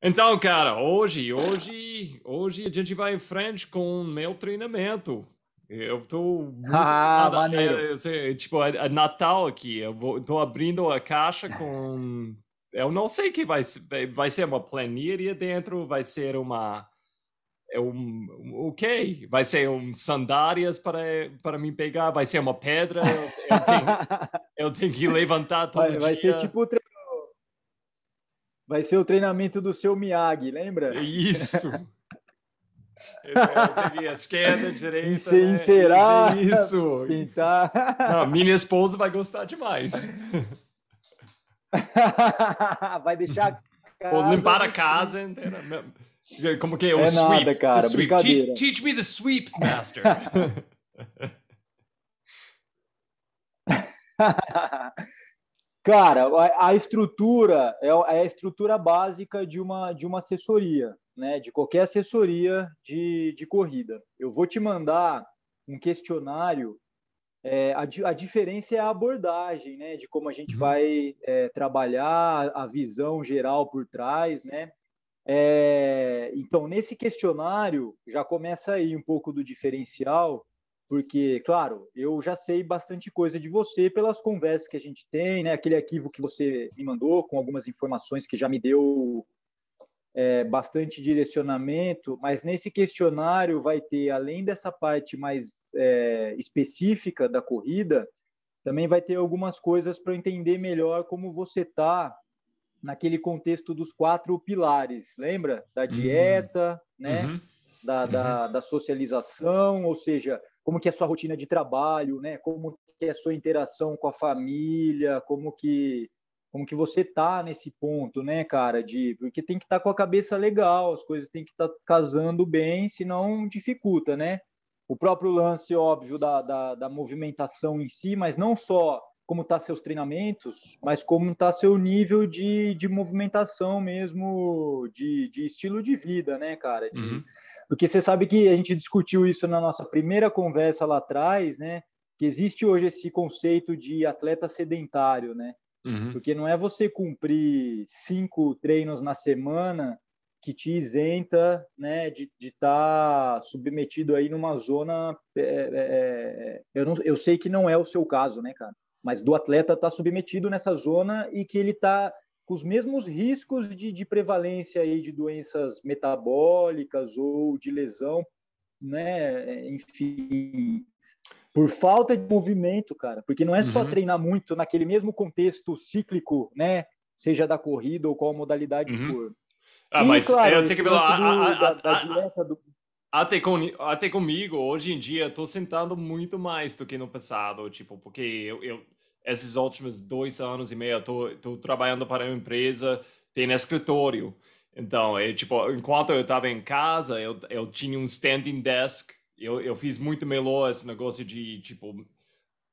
Então, cara, hoje, hoje, hoje a gente vai em frente com meu treinamento. Eu tô. Ah, maneiro. É, é tipo, é, é, Natal aqui. Eu vou, tô abrindo a caixa com. Eu não sei que vai ser. Vai ser uma planilha dentro, vai ser uma. É um, o quê? Vai ser um sandálias para, para mim pegar? Vai ser uma pedra? Eu, eu, tenho, eu tenho, que levantar todo vai, dia. Vai ser tipo o Vai ser o treinamento do seu Miyagi, lembra? É isso! É, é, né? Teve a esquerda, a direita. né? Encerar. Isso. Pintar. Não, minha esposa vai gostar demais. vai deixar. A casa... limpar a casa Como que é? O é sweep. Nada, cara. O sweep. Te teach me the sweep, master. Cara, a, a estrutura é, é a estrutura básica de uma, de uma assessoria, né? De qualquer assessoria de, de corrida. Eu vou te mandar um questionário é, a, a, diferença é a abordagem, né? De como a gente uhum. vai é, trabalhar a visão geral por trás, né? É, então, nesse questionário, já começa aí um pouco do diferencial porque, claro, eu já sei bastante coisa de você pelas conversas que a gente tem, né? Aquele arquivo que você me mandou com algumas informações que já me deu é, bastante direcionamento, mas nesse questionário vai ter, além dessa parte mais é, específica da corrida, também vai ter algumas coisas para entender melhor como você está naquele contexto dos quatro pilares, lembra? Da uhum. dieta, uhum. né? Uhum. Da, da, uhum. da socialização, ou seja, como que é a sua rotina de trabalho, né? Como que é a sua interação com a família, como que como que você tá nesse ponto, né, cara? De porque tem que estar tá com a cabeça legal, as coisas tem que estar tá casando bem, senão dificulta, né? O próprio lance óbvio da, da, da movimentação em si, mas não só como tá seus treinamentos, mas como tá seu nível de, de movimentação mesmo, de, de estilo de vida, né, cara? De, uhum porque você sabe que a gente discutiu isso na nossa primeira conversa lá atrás, né? Que existe hoje esse conceito de atleta sedentário, né? Uhum. Porque não é você cumprir cinco treinos na semana que te isenta né, de estar tá submetido aí numa zona. É, é, é, eu, não, eu sei que não é o seu caso, né, cara? Mas do atleta estar tá submetido nessa zona e que ele está com os mesmos riscos de, de prevalência aí de doenças metabólicas ou de lesão, né? Enfim, por falta de movimento, cara, porque não é só uhum. treinar muito naquele mesmo contexto cíclico, né? Seja da corrida ou qual modalidade uhum. for. Ah, mas claro, eu tenho que falar da, do... até, com, até comigo, hoje em dia, estou sentando muito mais do que no passado, tipo, porque eu, eu esses últimos dois anos e meio, estou trabalhando para uma empresa, tem escritório. Então, é, tipo, enquanto eu estava em casa, eu, eu tinha um standing desk. Eu, eu fiz muito melhor esse negócio de, tipo,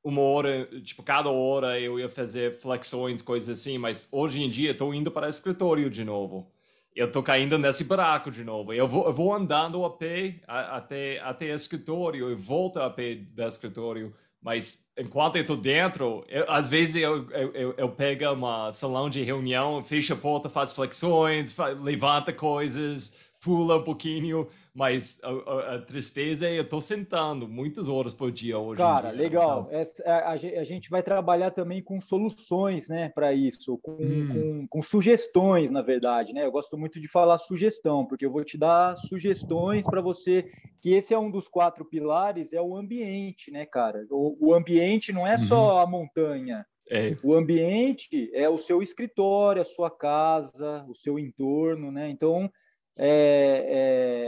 uma hora, tipo, cada hora eu ia fazer flexões, coisas assim. Mas hoje em dia, estou indo para o escritório de novo. Eu estou caindo nesse buraco de novo. Eu vou, eu vou andando a pé a, até, até escritório e volto a pé do escritório mas enquanto eu estou dentro, eu, às vezes eu, eu, eu pego uma salão de reunião, fecha a porta, faz flexões, fa levanta coisas, pula um pouquinho. Mas a, a, a tristeza é eu estou sentando muitas horas por dia hoje. Cara, dia, legal. Então. Essa, a, a, gente vai trabalhar também com soluções né, para isso, com, hum. com, com, sugestões, na verdade. Né? Eu gosto muito de falar sugestão, porque eu vou te dar sugestões para você, que esse é um dos quatro pilares, é o ambiente, né, cara? O, o ambiente não é uhum. só a montanha. É. O ambiente é o seu escritório, a sua casa, o seu entorno, né? Então, é,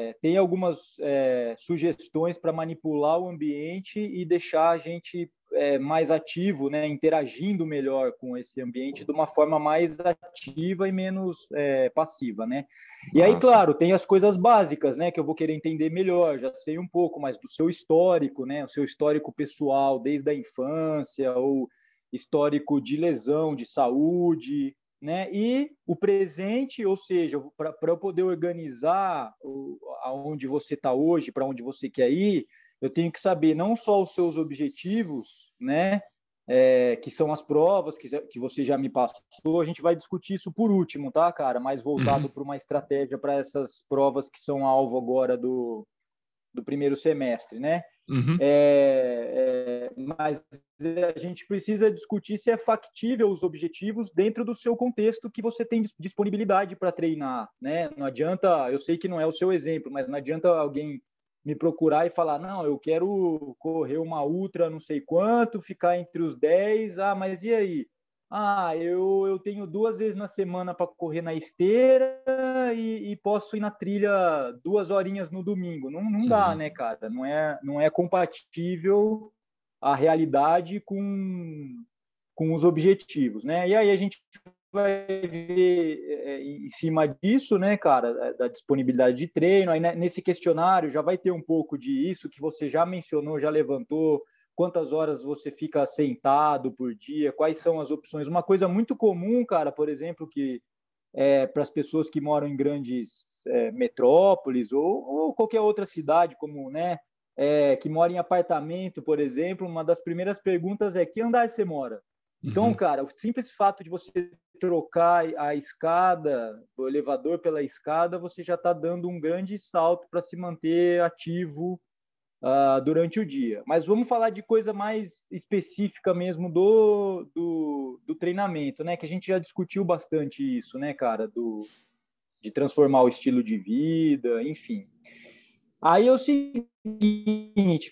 é, tem algumas é, sugestões para manipular o ambiente e deixar a gente é, mais ativo, né, interagindo melhor com esse ambiente de uma forma mais ativa e menos é, passiva, né? E Nossa. aí, ah, claro, tem as coisas básicas, né, que eu vou querer entender melhor, já sei um pouco, mas do seu histórico, né, o seu histórico pessoal desde a infância ou histórico de lesão, de saúde, né? E o presente, ou seja, para eu poder organizar o, aonde você está hoje, para onde você quer ir, eu tenho que saber não só os seus objetivos, né? É, que são as provas que, que você já me passou. A gente vai discutir isso por último, tá, cara? Mais voltado uhum. para uma estratégia para essas provas que são alvo agora do, do primeiro semestre, né? Uhum. É, é, mas a gente precisa discutir se é factível os objetivos dentro do seu contexto que você tem disponibilidade para treinar, né? Não adianta, eu sei que não é o seu exemplo, mas não adianta alguém me procurar e falar, não, eu quero correr uma ultra não sei quanto, ficar entre os 10, ah, mas e aí? ah, eu, eu tenho duas vezes na semana para correr na esteira e, e, posso ir na trilha duas horinhas no domingo. Não, não dá, uhum. né, cara? Não é, não é compatível a realidade com, com os objetivos, né? E aí a gente vai ver é, é em cima disso, né, cara, é, da disponibilidade de treino. Aí né, nesse questionário já vai ter um pouco de isso que você já mencionou, já levantou, quantas horas você fica sentado por dia, quais são as opções. Uma coisa muito comum, cara, por exemplo, que é, para as pessoas que moram em grandes é, metrópoles ou, ou, qualquer outra cidade, como, né, é, que mora em apartamento, por exemplo, uma das primeiras perguntas é que andar você mora? Então, uhum. cara, o simples fato de você trocar a escada, o elevador pela escada, você já está dando um grande salto para se manter ativo, uh, durante o dia. Mas vamos falar de coisa mais específica mesmo do, do, do, treinamento, né? Que a gente já discutiu bastante isso, né, cara? Do, de transformar o estilo de vida, enfim. Aí é o seguinte,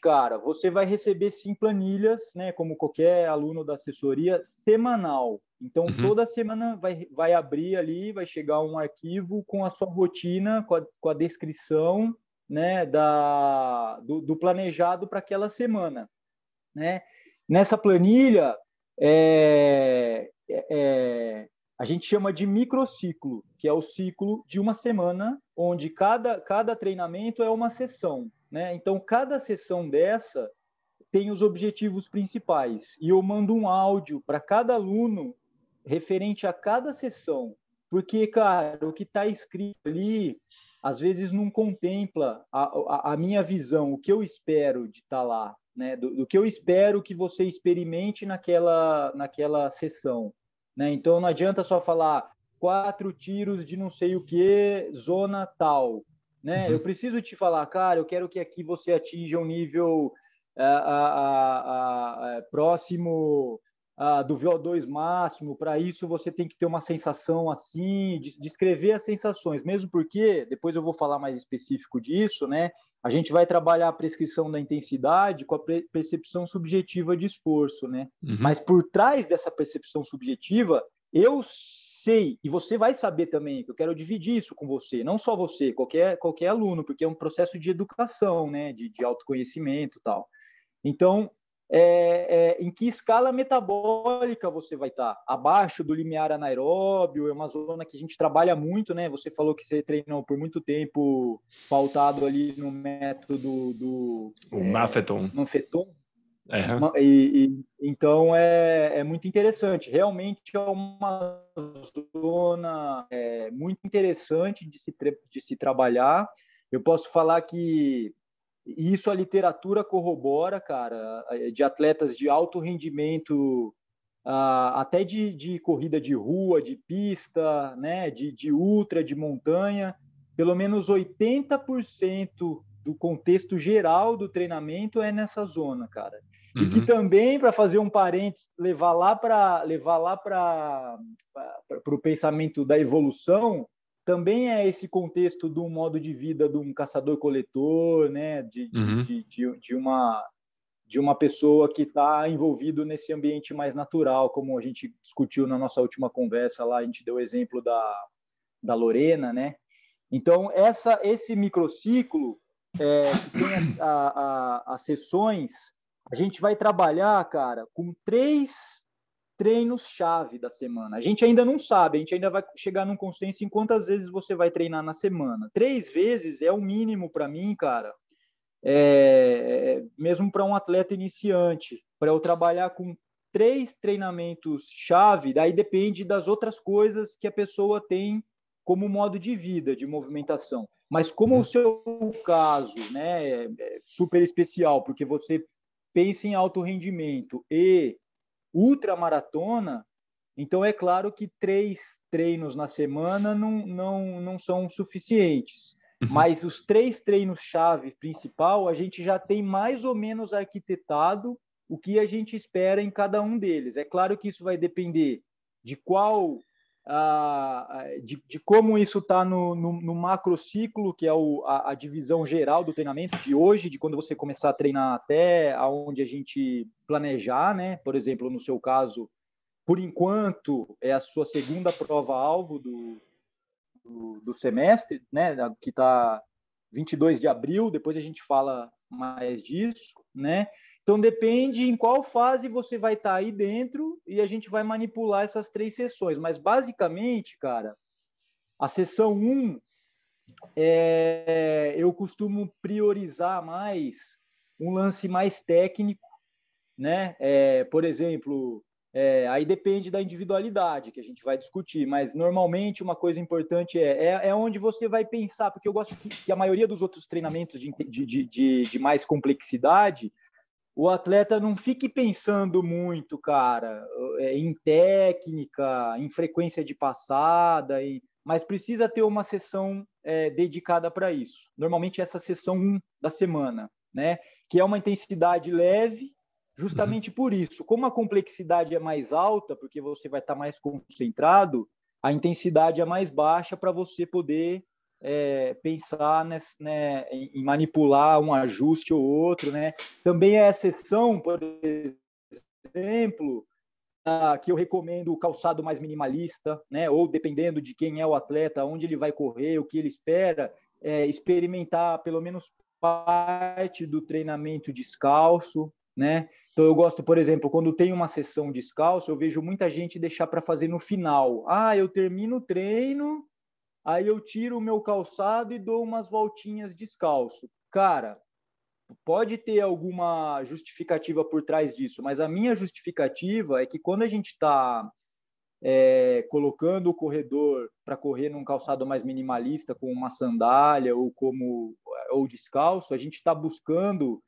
cara, você vai receber sim planilhas, né, como qualquer aluno da assessoria, semanal. Então, uhum. toda semana vai, vai abrir ali, vai chegar um arquivo com a sua rotina, com a, com a descrição né, da, do, do planejado para aquela semana. Né? Nessa planilha, é, é, é, a gente chama de microciclo, que é o ciclo de uma semana, onde cada, cada treinamento é uma sessão. Né? Então, cada sessão dessa tem os objetivos principais. E eu mando um áudio para cada aluno referente a cada sessão. Porque, cara, o que está escrito ali às vezes não contempla a, a, a, minha visão, o que eu espero de estar tá lá, né? Do, do, que eu espero que você experimente naquela, naquela sessão. Né? Então não adianta só falar quatro tiros de não sei o que, zona tal. Né? Uhum. Eu preciso te falar, cara, eu quero que aqui você atinja um nível eh, a, próximo ah, do VO2 máximo, para isso você tem que ter uma sensação assim, descrever as sensações, mesmo porque, depois eu vou falar mais específico disso, né? A gente vai trabalhar a prescrição da intensidade com a percepção subjetiva de esforço, né? Uhum. Mas por trás dessa percepção subjetiva, eu sei, e você vai saber também, que eu quero dividir isso com você, não só você, qualquer, qualquer aluno, porque é um processo de educação, né? De, de autoconhecimento e tal. Então, é, é, em que escala metabólica você vai estar? Abaixo do limiar anaeróbio, é uma zona que a gente trabalha muito, né? Você falou que você treinou por muito tempo pautado ali no método do... O é, Mafeton. Mafeton. Uhum. E, e, então é, é muito interessante. Realmente é uma zona é, muito interessante de se, de se trabalhar. Eu posso falar que e isso a literatura corrobora, cara, eh, de atletas de alto rendimento, ah, até de, de corrida de rua, de pista, né, de, de ultra, de montanha. Pelo menos 80% do contexto geral do treinamento é nessa zona, cara. Uhum. E que uhum. também, para fazer um parênteses, levar lá para levar lá para o pensamento da evolução, também é esse contexto do modo de vida de um caçador-coletor, né? De, uhum. de, de, de, uma de uma pessoa que está envolvido nesse ambiente mais natural, como a gente discutiu na nossa última conversa lá, a gente deu o exemplo da, da Lorena, né? Então essa esse microciclo é, tem as, a, a, as sessões, a gente vai trabalhar, cara, com três treinos-chave da semana. A gente ainda não sabe, a gente ainda vai chegar num consenso em quantas vezes você vai treinar na semana. Três vezes é o mínimo para mim, cara. É, mesmo para um atleta iniciante, para eu trabalhar com três treinamentos chave, daí depende das outras coisas que a pessoa tem como modo de vida, de movimentação. Mas como o uhum. seu caso, né, é, é super especial, porque você pensa em alto rendimento e ultramaratona, então é claro que três treinos na semana não, não, não são suficientes. Uhum. Mas os três treinos-chave principal, a gente já tem mais ou menos arquitetado o que a gente espera em cada um deles. É claro que isso vai depender de qual ah, de, de, como isso está no, no, no, macro ciclo, que é o, a, a, divisão geral do treinamento de hoje, de quando você começar a treinar até aonde a gente planejar, né? Por exemplo, no seu caso, por enquanto é a sua segunda prova-alvo do, do, do, semestre, né? Que está 22 de abril, depois a gente fala mais disso, né? Então depende em qual fase você vai estar tá aí dentro e a gente vai manipular essas três sessões. Mas basicamente, cara, a sessão 1 um, é, eu costumo priorizar mais um lance mais técnico, né? É, por exemplo, é, aí depende da individualidade que a gente vai discutir, mas normalmente uma coisa importante é, é, é onde você vai pensar, porque eu gosto que, que a maioria dos outros treinamentos de, de, de, de mais complexidade o atleta não fique pensando muito, cara, é, em técnica, em frequência de passada, mas precisa ter uma sessão é, dedicada para isso. Normalmente essa sessão 1 da semana, né? Que é uma intensidade leve, justamente uhum. por isso. Como a complexidade é mais alta, porque você vai estar tá mais concentrado, a intensidade é mais baixa para você poder é, pensar nesse, né, em manipular um ajuste ou outro, né? Também é exceção, por exemplo, que eu recomendo o calçado mais minimalista, né? Ou dependendo de quem é o atleta, onde ele vai correr, o que ele espera, é, experimentar pelo menos parte do treinamento descalço, né? Então eu gosto, por exemplo, quando tem uma sessão descalço, eu vejo muita gente deixar para fazer no final. Ah, eu termino o treino, aí eu tiro o meu calçado e dou umas voltinhas descalço. Cara, pode ter alguma justificativa por trás disso, mas a minha justificativa é que quando a gente está é, colocando o corredor para correr num calçado mais minimalista, com uma sandália ou como ou descalço, a gente está buscando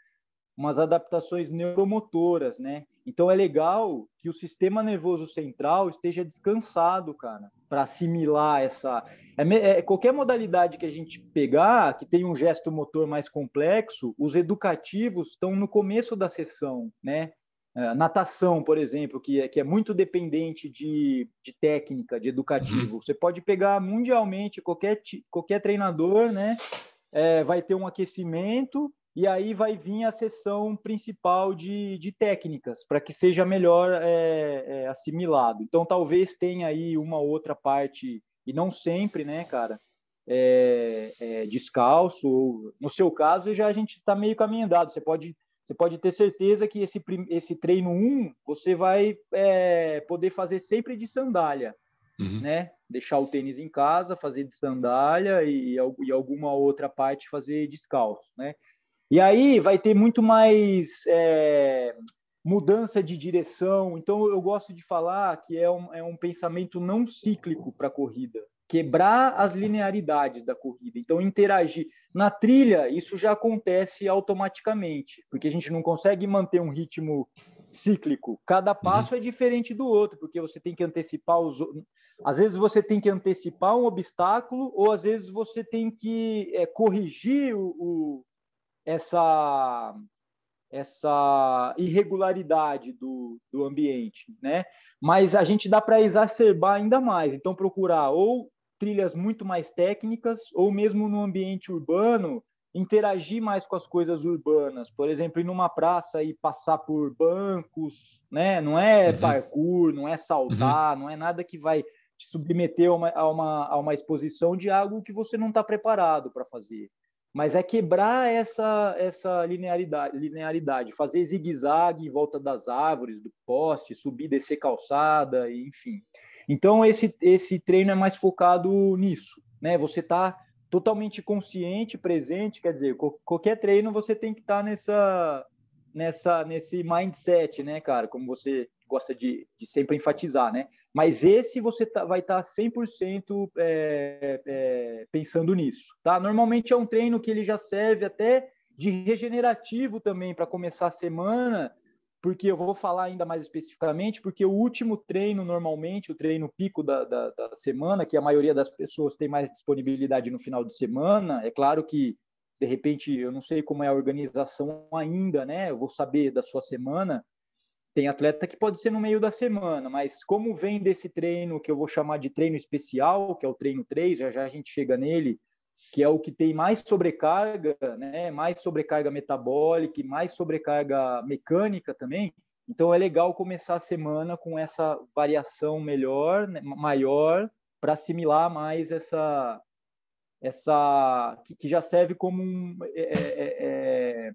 umas adaptações neuromotoras, né? Então é legal que o sistema nervoso central esteja descansado, cara para assimilar essa. É, é, qualquer modalidade que a gente pegar, que tem um gesto motor mais complexo, os educativos estão no começo da sessão, né? É, natação, por exemplo, que é, que é muito dependente de, de técnica, de educativo. Uhum. Você pode pegar mundialmente qualquer, qualquer treinador, né? É, vai ter um aquecimento e aí vai vir a sessão principal de, de técnicas, para que seja melhor é, é, assimilado. Então, talvez tenha aí uma outra parte, e não sempre, né, cara, é, é descalço. No seu caso, já a gente está meio caminho andado. Você pode, você pode ter certeza que esse, esse treino 1, um, você vai é, poder fazer sempre de sandália, uhum. né? Deixar o tênis em casa, fazer de sandália e, e alguma outra parte fazer descalço, né? E aí vai ter muito mais é, mudança de direção. Então eu gosto de falar que é um, é um pensamento não cíclico para a corrida. Quebrar as linearidades da corrida. Então, interagir. Na trilha, isso já acontece automaticamente, porque a gente não consegue manter um ritmo cíclico. Cada uhum. passo uhum. é diferente do outro, porque você tem que antecipar os. Às vezes você tem que antecipar um obstáculo, ou às vezes você tem que é, corrigir o, o, essa essa irregularidade do, do ambiente, né? Mas a gente dá para exacerbar ainda mais. Então procurar ou trilhas muito mais técnicas ou mesmo no ambiente urbano interagir mais com as coisas urbanas, por exemplo, ir numa praça e passar por bancos, né? Não é uhum. parkour, não é saltar, uhum. não é nada que vai te submeter a uma, a uma, a uma exposição de algo que você não está preparado para fazer mas é quebrar essa, essa linearidade, linearidade, fazer zigue-zague em volta das árvores, do poste, subir, descer calçada, enfim. Então, esse, esse treino é mais focado nisso, né? Você está totalmente consciente, presente, quer dizer, qualquer treino você tem que estar tá nessa, nessa, nesse mindset, né, cara? Como você gosta de, de sempre enfatizar, né? Mas esse você tá, vai estar tá 100% é, é, pensando nisso, tá? Normalmente é um treino que ele já serve até de regenerativo também para começar a semana, porque eu vou falar ainda mais especificamente, porque o último treino, normalmente, o treino pico da, da, da, semana, que a maioria das pessoas tem mais disponibilidade no final de semana, é claro que, de repente, eu não sei como é a organização ainda, né? Eu vou saber da sua semana, tem atleta que pode ser no meio da semana, mas como vem desse treino que eu vou chamar de treino especial, que é o treino 3, já já a gente chega nele, que é o que tem mais sobrecarga, né? mais sobrecarga metabólica, mais sobrecarga mecânica também. Então é legal começar a semana com essa variação melhor, né? maior, para assimilar mais essa essa que, que já serve como um, é, é, é, é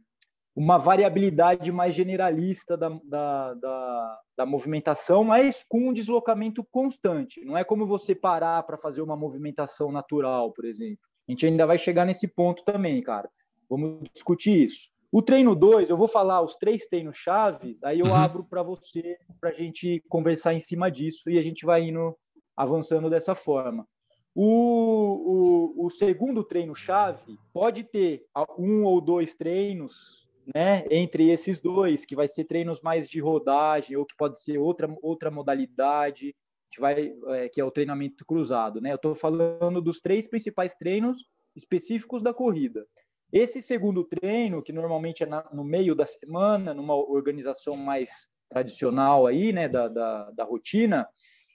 uma variabilidade mais generalista da, da, da, da, movimentação, mas com um deslocamento constante. Não é como você parar para fazer uma movimentação natural, por exemplo. A gente ainda vai chegar nesse ponto também, cara. Vamos discutir isso. O treino 2, eu vou falar os três treinos chaves, aí eu uhum. abro para você, para a gente conversar em cima disso e a gente vai indo avançando dessa forma. O, o, o segundo treino chave pode ter um ou dois treinos né, entre esses dois, que vai ser treinos mais de rodagem ou que pode ser outra, outra modalidade, que, vai, é, que é o treinamento cruzado. Né? Eu estou falando dos três principais treinos específicos da corrida. Esse segundo treino, que normalmente é na, no meio da semana, numa organização mais tradicional aí, né, da, da, da rotina,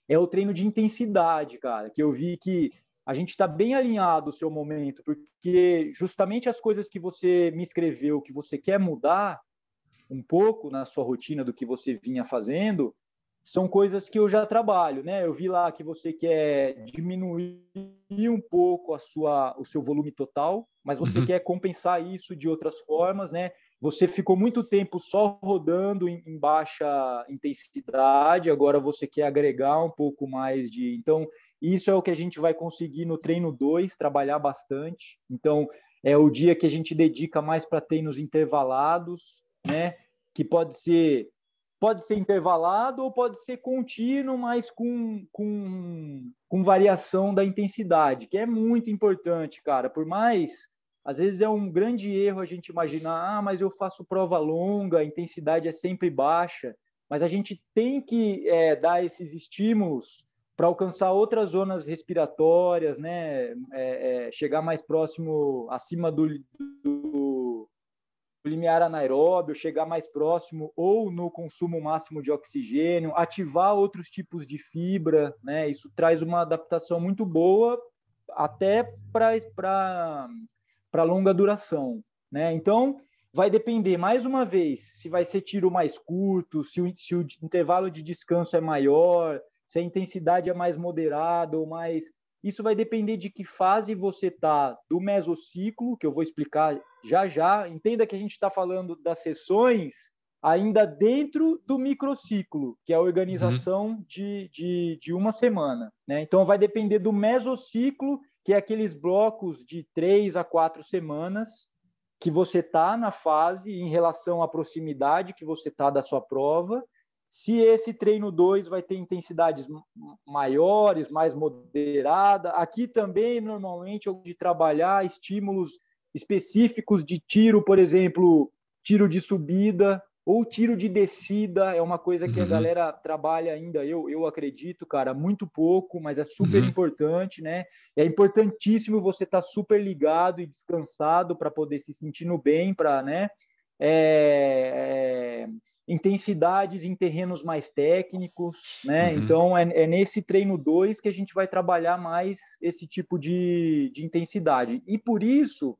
é o treino de intensidade, cara, que eu vi que a gente está bem alinhado o seu momento, porque justamente as coisas que você me escreveu, que você quer mudar um pouco na sua rotina do que você vinha fazendo, são coisas que eu já trabalho, né? Eu vi lá que você quer diminuir um pouco a sua, o seu volume total, mas você uhum. quer compensar isso de outras formas, né? Você ficou muito tempo só rodando em, em baixa intensidade, agora você quer agregar um pouco mais de. Então, isso é o que a gente vai conseguir no treino 2, trabalhar bastante. Então, é o dia que a gente dedica mais para treinos intervalados, né? Que pode ser pode ser intervalado ou pode ser contínuo, mas com, com, com variação da intensidade, que é muito importante, cara. Por mais às vezes é um grande erro a gente imaginar, ah, mas eu faço prova longa, a intensidade é sempre baixa. Mas a gente tem que é, dar esses estímulos para alcançar outras zonas respiratórias, né? É, é, chegar mais próximo, acima do, do, do limiar anaeróbio, chegar mais próximo ou no consumo máximo de oxigênio, ativar outros tipos de fibra, né? Isso traz uma adaptação muito boa até para longa duração, né? Então, vai depender, mais uma vez, se vai ser tiro mais curto, se o, se o intervalo de descanso é maior, se a intensidade é mais moderada ou mais. Isso vai depender de que fase você está do mesociclo, que eu vou explicar já já. Entenda que a gente está falando das sessões ainda dentro do microciclo, que é a organização uhum. de, de, de uma semana. Né? Então, vai depender do mesociclo, que é aqueles blocos de três a quatro semanas que você está na fase em relação à proximidade que você está da sua prova se esse treino 2 vai ter intensidades maiores, mais moderada. Aqui também, normalmente, eu de trabalhar estímulos específicos de tiro, por exemplo, tiro de subida ou tiro de descida, é uma coisa que uhum. a galera trabalha ainda, eu, eu acredito, cara, muito pouco, mas é super uhum. importante, né? É importantíssimo você estar tá super ligado e descansado para poder se sentindo bem, para, né? É, é intensidades em terrenos mais técnicos, né? Uhum. Então é, é, nesse treino 2 que a gente vai trabalhar mais esse tipo de, de intensidade. E por isso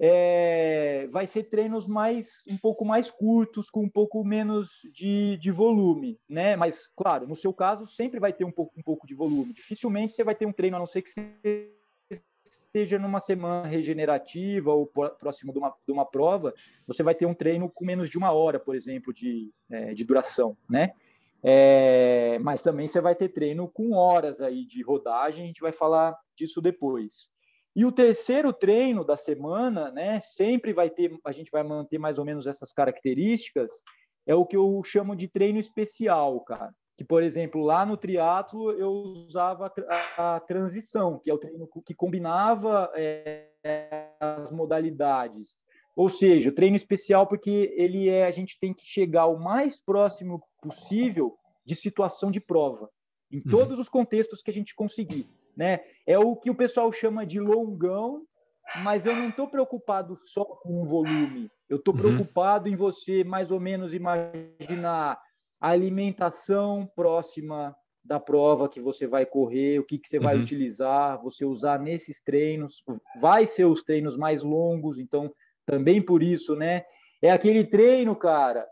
é, vai ser treinos mais um pouco mais curtos, com um pouco menos de, de volume, né? Mas, claro, no seu caso sempre vai ter um pouco, um pouco de volume. Dificilmente você vai ter um treino, a não ser que você seja numa semana regenerativa ou próximo de uma, de uma prova, você vai ter um treino com menos de uma hora, por exemplo, de, é, de duração, né? É, mas também você vai ter treino com horas aí de rodagem, a gente vai falar disso depois. E o terceiro treino da semana, né, sempre vai ter, a gente vai manter mais ou menos essas características, é o que eu chamo de treino especial, cara que por exemplo lá no triatlo eu usava a, transição que é o treino que combinava é, as modalidades ou seja o treino especial porque ele é a gente tem que chegar o mais próximo possível de situação de prova em uhum. todos os contextos que a gente conseguir né é o que o pessoal chama de longão mas eu não estou preocupado só com o volume eu estou uhum. preocupado em você mais ou menos imaginar a alimentação próxima da prova que você vai correr, o que, que você uhum. vai utilizar, você usar nesses treinos, vai ser os treinos mais longos, então também por isso, né? É aquele treino, cara,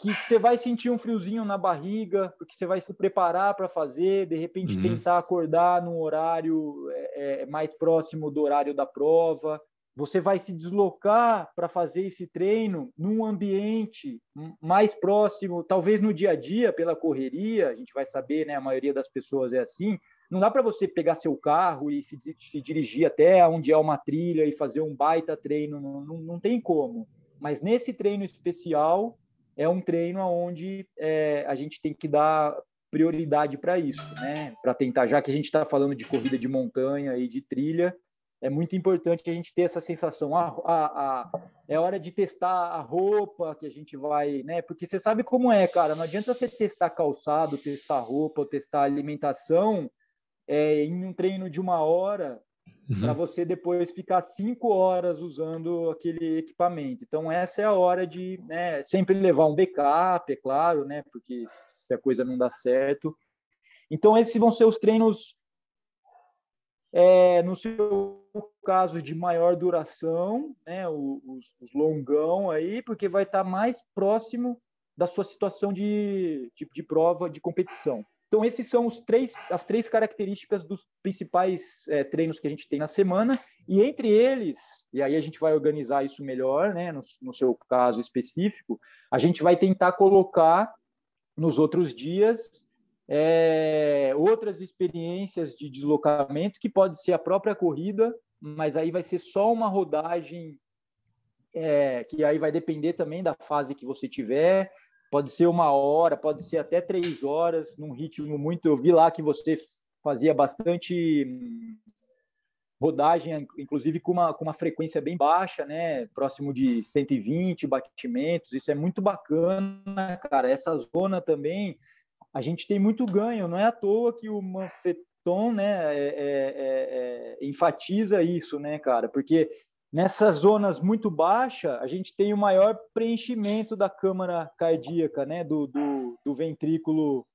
que você vai sentir um friozinho na barriga, porque você vai se preparar para fazer, de repente uhum. tentar acordar num horário é, é mais próximo do horário da prova, você vai se deslocar para fazer esse treino num ambiente mais próximo, talvez no dia a dia, pela correria, a gente vai saber, né, a maioria das pessoas é assim. Não dá para você pegar seu carro e se, se, dirigir até onde é uma trilha e fazer um baita treino, não, não, não tem como. Mas nesse treino especial, é um treino onde é, a gente tem que dar prioridade para isso, né? Para tentar, já que a gente está falando de corrida de montanha e de trilha, é muito importante a gente ter essa sensação. A, a, a, é hora de testar a roupa que a gente vai, né? Porque você sabe como é, cara. Não adianta você testar calçado, testar roupa, testar alimentação é, em um treino de uma hora uhum. para você depois ficar cinco horas usando aquele equipamento. Então essa é a hora de né, sempre levar um backup, é claro, né? Porque se a coisa não dá certo. Então esses vão ser os treinos é, no seu caso de maior duração, né, os, os longão aí, porque vai estar tá mais próximo da sua situação de, de, de prova, de competição. Então, esses são os três, as três características dos principais é, treinos que a gente tem na semana. E entre eles, e aí a gente vai organizar isso melhor, né, no, no seu caso específico, a gente vai tentar colocar nos outros dias é, outras experiências de deslocamento, que pode ser a própria corrida, mas aí vai ser só uma rodagem é, que aí vai depender também da fase que você tiver. Pode ser uma hora, pode ser até três horas, num ritmo muito. Eu vi lá que você fazia bastante hum, rodagem, inclusive com uma, com uma frequência bem baixa, né? Próximo de 120 batimentos. Isso é muito bacana, cara. Essa zona também a gente tem muito ganho. Não é à toa que o Manfeton né, é, é, é, enfatiza isso, né, cara? Porque nessas zonas muito baixas, a gente tem o maior preenchimento da câmara cardíaca, né, do, do, do ventrículo,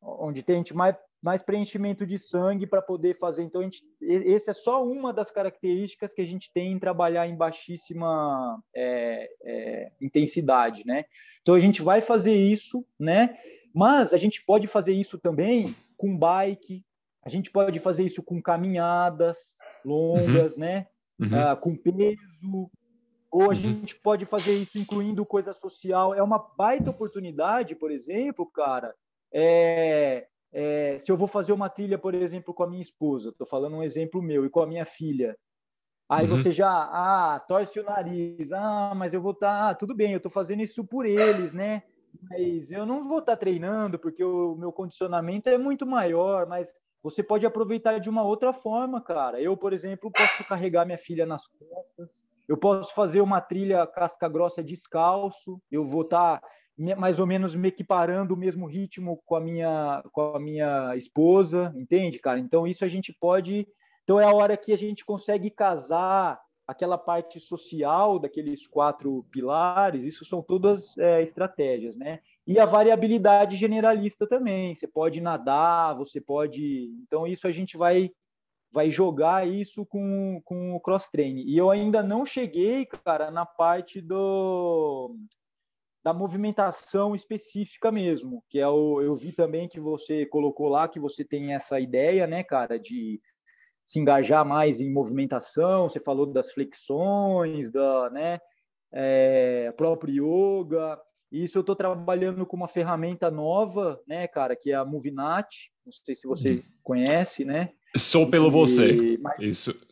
onde tem, a gente mais mais preenchimento de sangue para poder fazer. Então, a gente, esse é só uma das características que a gente tem em trabalhar em baixíssima é, é, intensidade, né? Então, a gente vai fazer isso, né? Mas a gente pode fazer isso também com bike, a gente pode fazer isso com caminhadas longas, uhum. né? Uhum. Ah, com peso, ou a uhum. gente pode fazer isso incluindo coisa social. É uma baita oportunidade, por exemplo, cara, é, é, se eu vou fazer uma trilha, por exemplo, com a minha esposa, estou falando um exemplo meu, e com a minha filha, aí uhum. você já ah, torce o nariz, ah, mas eu vou estar, tá, ah, tudo bem, eu estou fazendo isso por eles, né? Mas eu não vou estar tá treinando, porque o meu condicionamento é muito maior, mas você pode aproveitar de uma outra forma, cara. Eu, por exemplo, posso carregar minha filha nas costas, eu posso fazer uma trilha casca grossa descalço, eu vou estar tá mais ou menos me equiparando o mesmo ritmo com a minha com a minha esposa, entende, cara? Então isso a gente pode, então é a hora que a gente consegue casar aquela parte social daqueles quatro pilares, isso são todas é, estratégias, né? E a variabilidade generalista também, você pode nadar, você pode, então isso a gente vai vai jogar isso com, com o cross-training. E eu ainda não cheguei, cara, na parte do da movimentação específica mesmo, que é o eu vi também que você colocou lá que você tem essa ideia, né, cara, de se engajar mais em movimentação. Você falou das flexões, da, né, é, próprio yoga. Isso eu estou trabalhando com uma ferramenta nova, né, cara, que é a Movinat. Não sei se você conhece, né? Sou pelo e, você. Mas... Isso.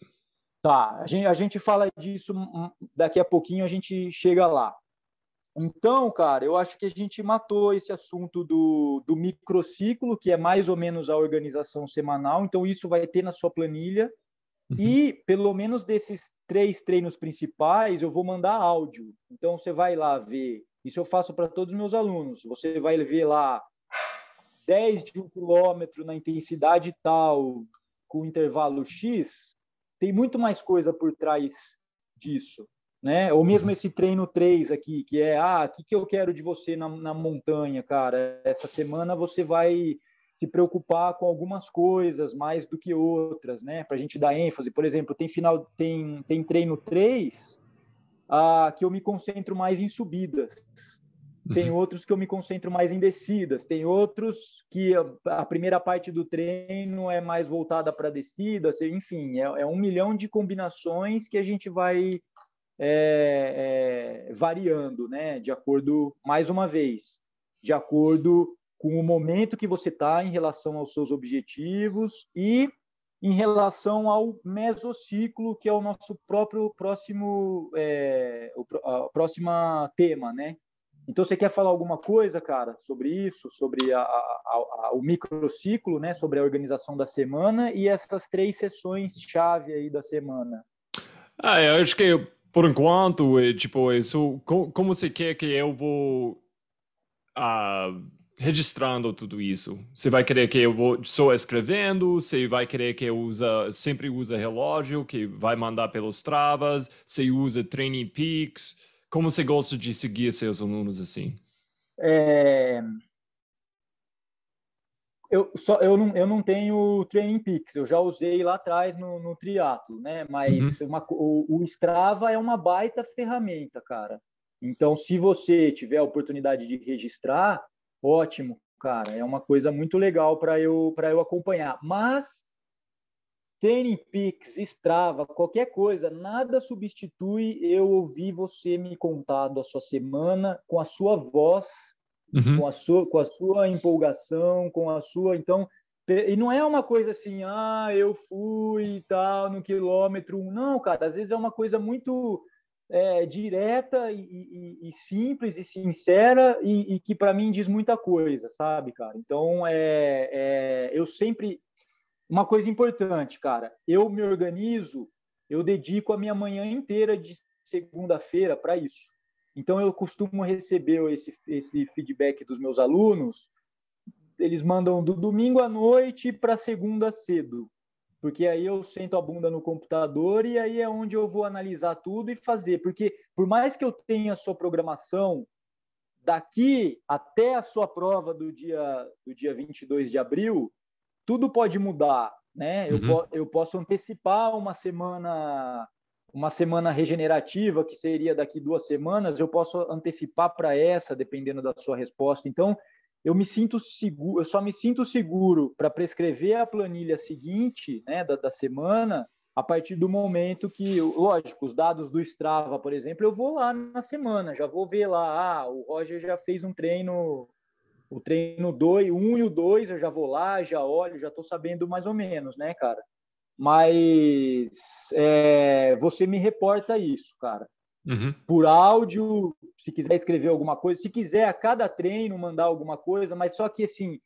Tá, a gente, a gente fala disso hum, daqui a pouquinho, a gente chega lá. Então, cara, eu acho que a gente matou esse assunto do, do microciclo, que é mais ou menos a organização semanal. Então, isso vai ter na sua planilha. Uhum. E, pelo menos desses três treinos principais, eu vou mandar áudio. Então, você vai lá ver. Isso eu faço para todos os meus alunos. Você vai ver lá 10 de um quilômetro na intensidade tal, com intervalo X. Tem muito mais coisa por trás disso né? Ou mesmo uhum. esse treino 3 aqui, que é, ah, o que, que eu quero de você na, na montanha, cara? Essa semana você vai se preocupar com algumas coisas mais do que outras, né? Para a gente dar ênfase. Por exemplo, tem final, tem, tem treino 3 ah, que eu me concentro mais em subidas. Tem uhum. outros que eu me concentro mais em descidas, tem outros que a primeira parte do treino é mais voltada para descidas, enfim, é, é um milhão de combinações que a gente vai é, é, variando, né? De acordo, mais uma vez, de acordo com o momento que você está em relação aos seus objetivos e em relação ao mesociclo, que é o nosso próprio próximo é, o, a, próxima tema, né? Então você quer falar alguma coisa, cara, sobre isso, sobre a, a, a, o microciclo, né? Sobre a organização da semana e essas três sessões chave aí da semana. Ah, eu acho que por enquanto, é, tipo, é isso como você quer que eu vou uh, registrando tudo isso? Você vai querer que eu vou só escrevendo? Você vai querer que eu usa, sempre use relógio, que vai mandar pelos travas? Você usa Training Peaks? Como você gosta de seguir seus alunos assim? É, eu, só, eu, não, eu não tenho Training Peaks, eu já usei lá atrás no, no triatlo, né? Mas uhum. uma, o, o Strava é uma baita ferramenta, cara. Então, se você tiver a oportunidade de registrar, ótimo, cara. É uma coisa muito legal para eu para eu acompanhar. Mas Training Peaks, Strava, qualquer coisa, nada substitui eu ouvir você me contar da sua semana com a sua voz uhum. com, a sua, com a sua empolgação, com a sua. Então, e não é uma coisa assim, ah, eu fui e tal, no quilômetro Não, cara, às vezes é uma coisa muito é, direta e, e, e, simples e sincera e, e que para mim diz muita coisa, sabe, cara? Então, é, é, eu sempre. Uma coisa importante, cara, eu me organizo, eu dedico a minha manhã inteira de segunda-feira para isso. Então, eu costumo receber esse, esse feedback dos meus alunos. Eles mandam do domingo à noite para segunda cedo, porque aí eu sento a bunda no computador e aí é onde eu vou analisar tudo e fazer. Porque, por mais que eu tenha a sua programação daqui até a sua prova do dia, do dia 22 de abril, tudo pode mudar. Né? Uhum. Eu, eu posso antecipar uma semana uma semana regenerativa, que seria daqui duas semanas, eu posso antecipar para essa, dependendo da sua resposta. Então, eu me sinto seguro, eu só me sinto seguro para prescrever a planilha seguinte, né, da, da, semana, a partir do momento que, lógico, os dados do Strava, por exemplo, eu vou lá na semana, já vou ver lá, ah, o Roger já fez um treino, o treino 2, 1 um e o 2, eu já vou lá, já olho, já estou sabendo mais ou menos, né, cara? mas é, você me reporta isso, cara. Uhum. Por áudio, se quiser escrever alguma coisa, se quiser a cada treino mandar alguma coisa, mas só que assim,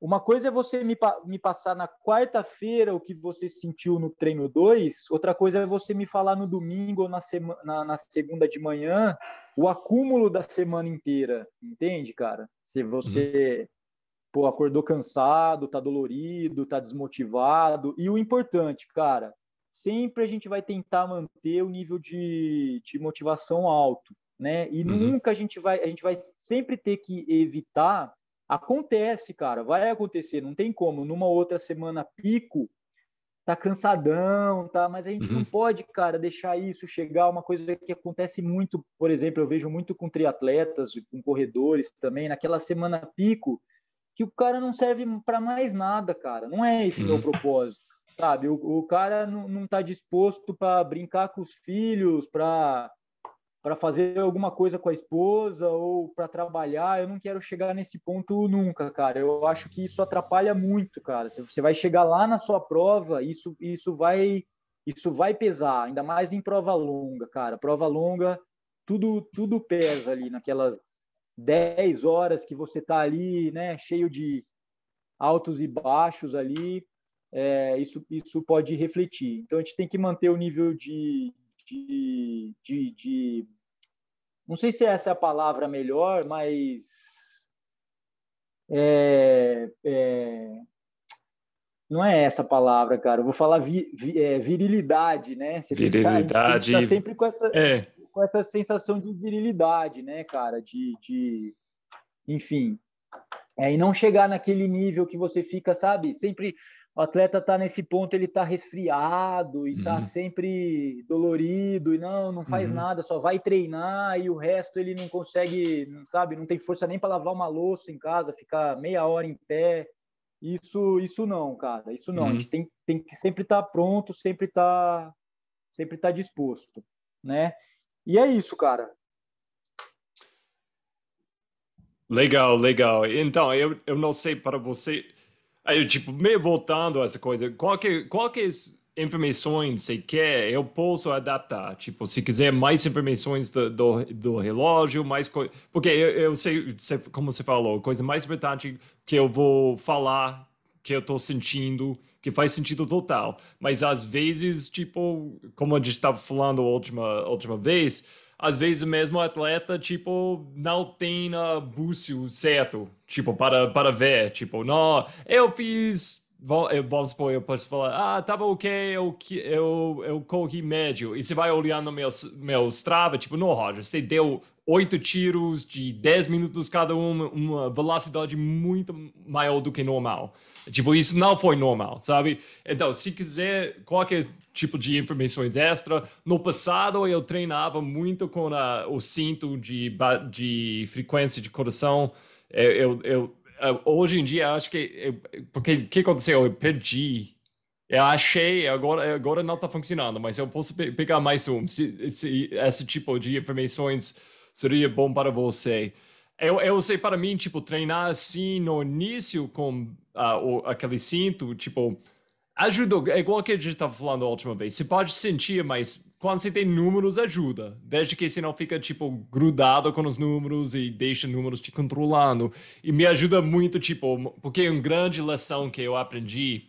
uma coisa é você me, me passar na quarta-feira o que você sentiu no treino 2, outra coisa é você me falar no domingo ou na, semana, na, na segunda de manhã o acúmulo da semana inteira, entende, cara? Se você. Uhum pô, acordou cansado, tá dolorido, tá desmotivado. E o importante, cara, sempre a gente vai tentar manter o nível de, de motivação alto, né? E uhum. nunca a gente vai, a gente vai sempre ter que evitar. Acontece, cara, vai acontecer, não tem como. Numa outra semana pico, tá cansadão, tá? Mas a gente uhum. não pode, cara, deixar isso chegar. Uma coisa que acontece muito, por exemplo, eu vejo muito com triatletas, com corredores também, naquela semana pico, que o cara não serve para mais nada, cara. Não é esse uhum. meu propósito, sabe? O, o cara não, não tá disposto para brincar com os filhos, para para fazer alguma coisa com a esposa ou para trabalhar. Eu não quero chegar nesse ponto nunca, cara. Eu acho que isso atrapalha muito, cara. Você vai chegar lá na sua prova, isso isso vai isso vai pesar, ainda mais em prova longa, cara. Prova longa, tudo tudo pesa ali naquelas 10 horas que você está ali, né, cheio de altos e baixos ali, é, isso, isso pode refletir. Então, a gente tem que manter o nível de, de, de, de Não sei se essa é a palavra melhor, mas. É, é, não é essa palavra, cara. Eu vou falar vi, vi, é, virilidade, né? Você virilidade. Tem que tá sempre com essa. É com essa sensação de virilidade, né, cara? De, de... enfim. É, e não chegar naquele nível que você fica, sabe? Sempre o atleta tá nesse ponto, ele tá resfriado e tá uhum. tá sempre dolorido e não, não faz uhum. nada, só vai treinar e o resto ele não consegue, não sabe? Não tem força nem para lavar uma louça em casa, ficar meia hora em pé. Isso, isso não, cara. Isso não. Uhum. A gente uhum. tem, tem que sempre estar tá pronto, sempre estar, tá, sempre estar tá disposto, né? E é isso, cara. Legal, legal. Então, eu, eu não sei para você. Eu, tipo, meio voltando a essa coisa, qualquer que, informações você quer, eu posso adaptar. Tipo, se quiser mais informações do, do, do relógio, mais coisa. Porque eu, eu, sei, como você falou, coisa mais importante que eu vou falar, que eu estou sentindo, que faz sentido total. Mas às vezes, tipo, como a gente estava falando a última, última vez, às vezes mesmo o atleta, tipo, não tem a bússil certo, tipo, para, para ver, tipo, não, eu fiz vamos supor, eu posso falar, ah, tava tá ok, eu, eu, eu corri médio. E você vai olhar no meu, meu Strava, tipo, no Roger, você deu oito tiros de 10 minutos cada um, uma velocidade muito maior do que normal. Tipo, isso não foi normal, sabe? Então, se quiser qualquer tipo de informações extra, no passado eu treinava muito com a, o cinto de, de frequência de coração, eu, eu é, hoje em dia, acho que. Porque o que aconteceu? Eu perdi. Eu achei, agora, agora não está funcionando, mas eu posso pe pegar mais um. Se, se, esse tipo de informações seria bom para você. Eu, eu sei, para mim, tipo, treinar assim no início com uh, o, aquele cinto, tipo, ajudou. É igual que a gente estava falando a última vez. Você pode sentir mais quando você tem números, ajuda. Desde que você não fica, tipo, grudado com os números e deixa números te controlando. E me ajuda muito, tipo, porque uma grande lição que eu aprendi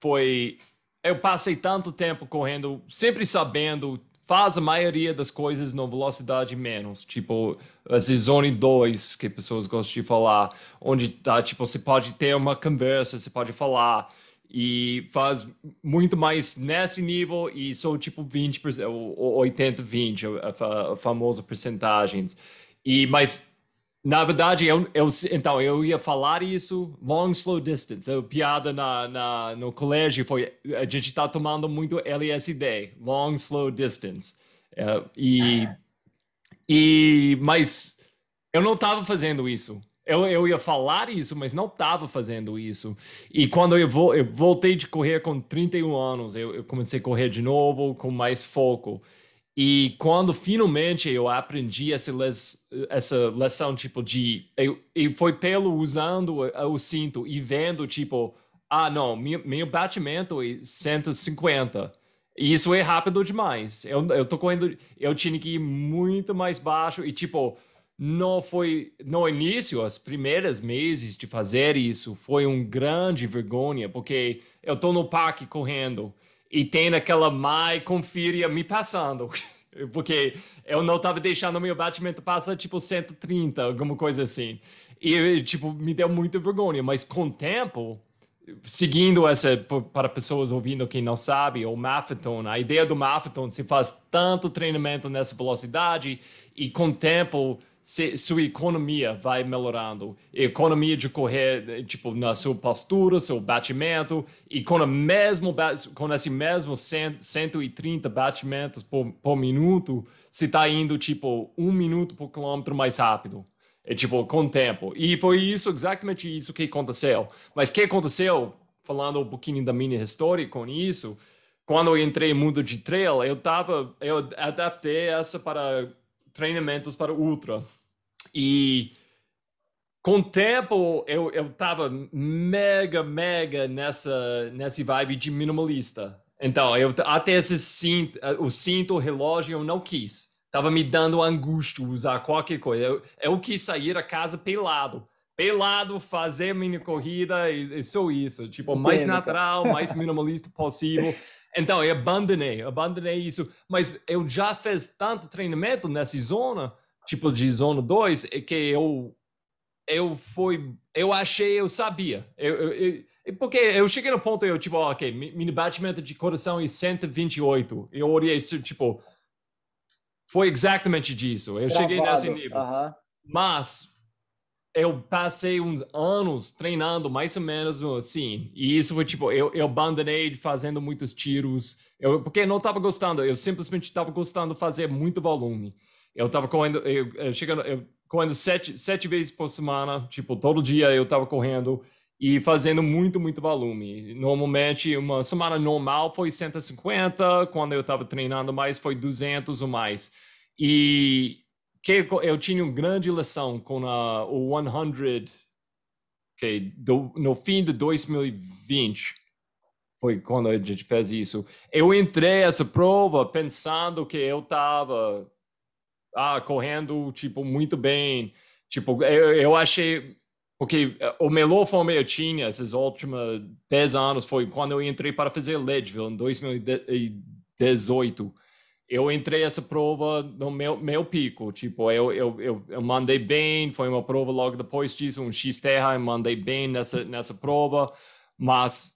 foi... Eu passei tanto tempo correndo, sempre sabendo, faz a maioria das coisas na velocidade menos. Tipo, esse Zone 2, que pessoas gostam de falar, onde tá, tipo, você pode ter uma conversa, você pode falar e faz muito mais nesse nível e sou tipo 20%, 80-20, a, famosa porcentagem E, mas, na verdade, eu, eu, então, eu ia falar isso long, slow distance. A piada na, na, no colégio foi, a gente está tomando muito LSD, long, slow distance. Uh, e, ah. e, mas eu não estava fazendo isso eu, eu ia falar isso, mas não estava fazendo isso. E quando eu, vo, eu voltei de correr com 31 anos, eu, eu comecei a correr de novo com mais foco. E quando finalmente eu aprendi essa, les, essa lição, tipo, de. Eu, eu foi pelo usando o cinto e vendo, tipo, ah, não, meu, meu batimento é 150. E isso é rápido demais. Eu, eu tô correndo. Eu tinha que ir muito mais baixo e, tipo, não foi no início, as primeiras meses de fazer isso foi um grande vergonha, porque eu tô no parque correndo e tem aquela mãe com filha me passando, porque eu não tava deixando meu batimento passar tipo 130, alguma coisa assim. E tipo, me deu muita vergonha, mas com o tempo, seguindo essa para pessoas ouvindo quem não sabe, o Marathon, a ideia do Marathon, se faz tanto treinamento nessa velocidade e com o tempo se sua economia vai melhorando, economia de correr, tipo, na sua postura, seu batimento, e com, mesmo, com esse mesmo 100, 130 batimentos por, por minuto, você está indo, tipo, um minuto por quilômetro mais rápido. É, tipo, com tempo. E foi isso, exatamente isso que aconteceu. Mas o que aconteceu, falando um pouquinho da minha história com isso, quando eu entrei no mundo de trail, eu tava, eu adaptei essa para treinamentos para ultra. E com o tempo eu, eu tava mega, mega nessa, nessa vibe de minimalista. Então, eu até esse cinto, eh, o cinto, o relógio, eu não quis. Tava me dando angústia usar qualquer coisa. Eu, eu quis sair a casa pelado. Pelado, fazer mini corrida e, e só isso. Tipo, mais natural, mais minimalista possível. Então, eu abandonei, abandonei isso. Mas eu já fiz tanto treinamento nessa zona, tipo de zona 2, é que eu eu fui eu achei eu sabia eu, eu, eu, porque eu cheguei no ponto eu tipo ah, ok mini batimento de coração é e 128 eu olhei tipo foi exatamente disso eu Travado. cheguei nesse nível uh -huh. mas eu passei uns anos treinando mais ou menos assim. E isso foi tipo, eu, eu abandonei fazendo muitos tiros. Eu, porque não estava gostando, eu simplesmente estava gostando de fazer muito volume. Eu estava correndo, eu, eu, chegando, eu, correndo sete, sete vezes por semana, tipo, todo dia eu estava correndo e fazendo muito, muito volume. Normalmente, uma semana normal foi 150, quando eu estava treinando mais foi 200 ou mais. E que eu tinha uma grande lição com a, o 100 que do, no fim de 2020 foi quando a gente fez isso. Eu entrei essa prova pensando que eu estava ah, correndo tipo muito bem, tipo eu, eu achei porque eh, o melhor forma eu tinha esses últimos 10 anos foi quando eu entrei para fazer Leadville em 2018 eu entrei essa prova no meu, meu pico, tipo, eu, eu, eu, eu, mandei bem, foi uma prova logo depois disso, um X-Terra, eu mandei bem nessa, nessa prova, mas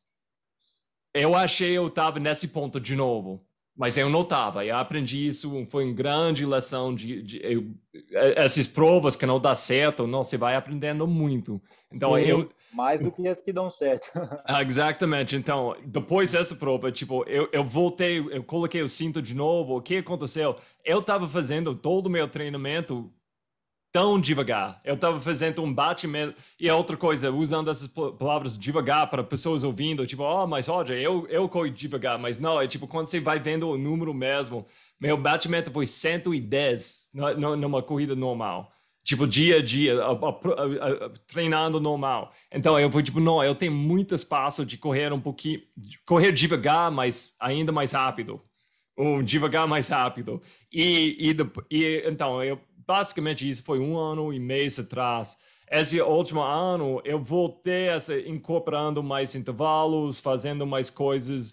eu achei eu estava nesse ponto de novo. Mas eu notava, eu aprendi isso, foi uma grande lição de, de eu, é, essas provas que não dá certo, não, você vai aprendendo muito. Então Sim, eu mais do que as que dão certo. Ah, exatamente. Então depois dessa prova, tipo, eu, eu voltei, eu coloquei o cinto de novo. O que aconteceu? Eu estava fazendo todo o meu treinamento tão devagar. Eu estava fazendo um batimento. E é outra coisa, usando essas palavras devagar para pessoas ouvindo, tipo, oh, mas olha, eu, eu corri devagar. Mas não, é tipo, quando você vai vendo o número mesmo, meu batimento foi 110 numa corrida normal. Tipo, dia a dia, a, a, a, treinando normal. Então, eu fui tipo, não, eu tenho muito espaço de correr um pouquinho, correr devagar, mas ainda mais rápido. Um devagar mais rápido. E, e, e então, eu basicamente isso foi um ano e meio atrás. Esse último ano eu voltei a ser incorporando mais intervalos, fazendo mais coisas,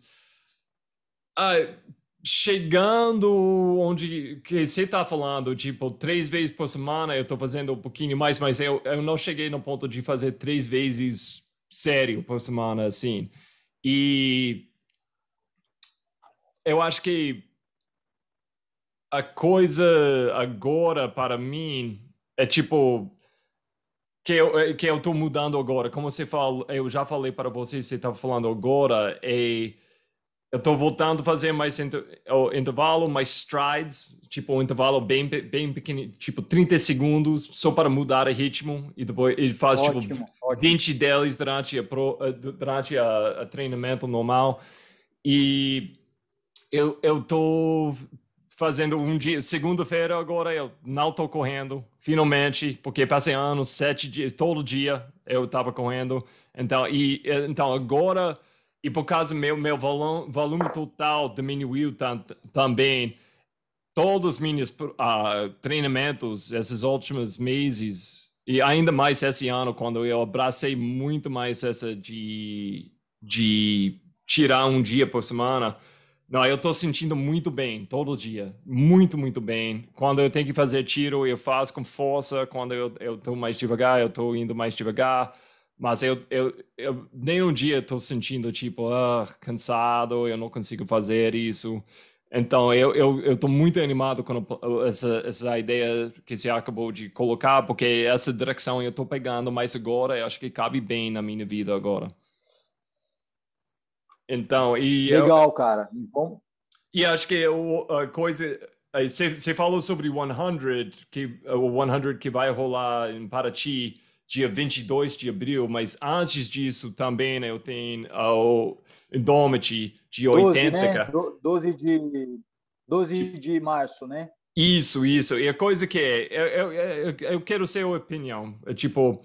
uh, chegando onde que você está falando, tipo três vezes por semana eu estou fazendo um pouquinho mais, mas eu, eu não cheguei no ponto de fazer três vezes sério por semana assim. E eu acho que a coisa agora para mim é tipo que eu é, que eu estou mudando agora. Como você fala, eu já falei para você, você estava falando agora é eu estou voltando a fazer mais inter, intervalo, mais strides, tipo um intervalo bem bem pequeno, tipo 30 segundos só para mudar o ritmo e depois ele faz ótimo, tipo ótimo. 20 deles durante a durante a, a treinamento normal e eu, eu estou fazendo um dia, segunda-feira agora eu não tô correndo, finalmente, porque passei anos, sete dias, todo dia eu tava correndo, então, e, então agora, e por causa meu, meu volume, volume total diminuiu também, todos os meus uh, ah, treinamentos esses últimos meses, e ainda mais esse ano, quando eu abracei muito mais essa de, de tirar um dia por semana, não, eu estou sentindo muito bem todo dia, muito, muito bem. Quando eu tenho que fazer tiro, eu faço com força. Quando eu estou mais devagar, eu estou indo mais devagar. Mas eu, eu, eu nem um dia estou sentindo tipo, ah, cansado, eu não consigo fazer isso. Então, eu estou eu, eu muito animado com essa, essa ideia que você acabou de colocar, porque essa direção eu estou pegando mais agora, eu acho que cabe bem na minha vida agora. Então, e. Legal, eu, cara. Bom. E acho que a coisa. Você falou sobre 100, que, o 100 que vai rolar em Paraty dia 22 de abril, mas antes disso também né, eu tenho ah, o Indomity de 12, 80, né? 12 de, 12 de março, né? Isso, isso. E a coisa que é, eu, eu, eu quero ser a opinião. É, tipo,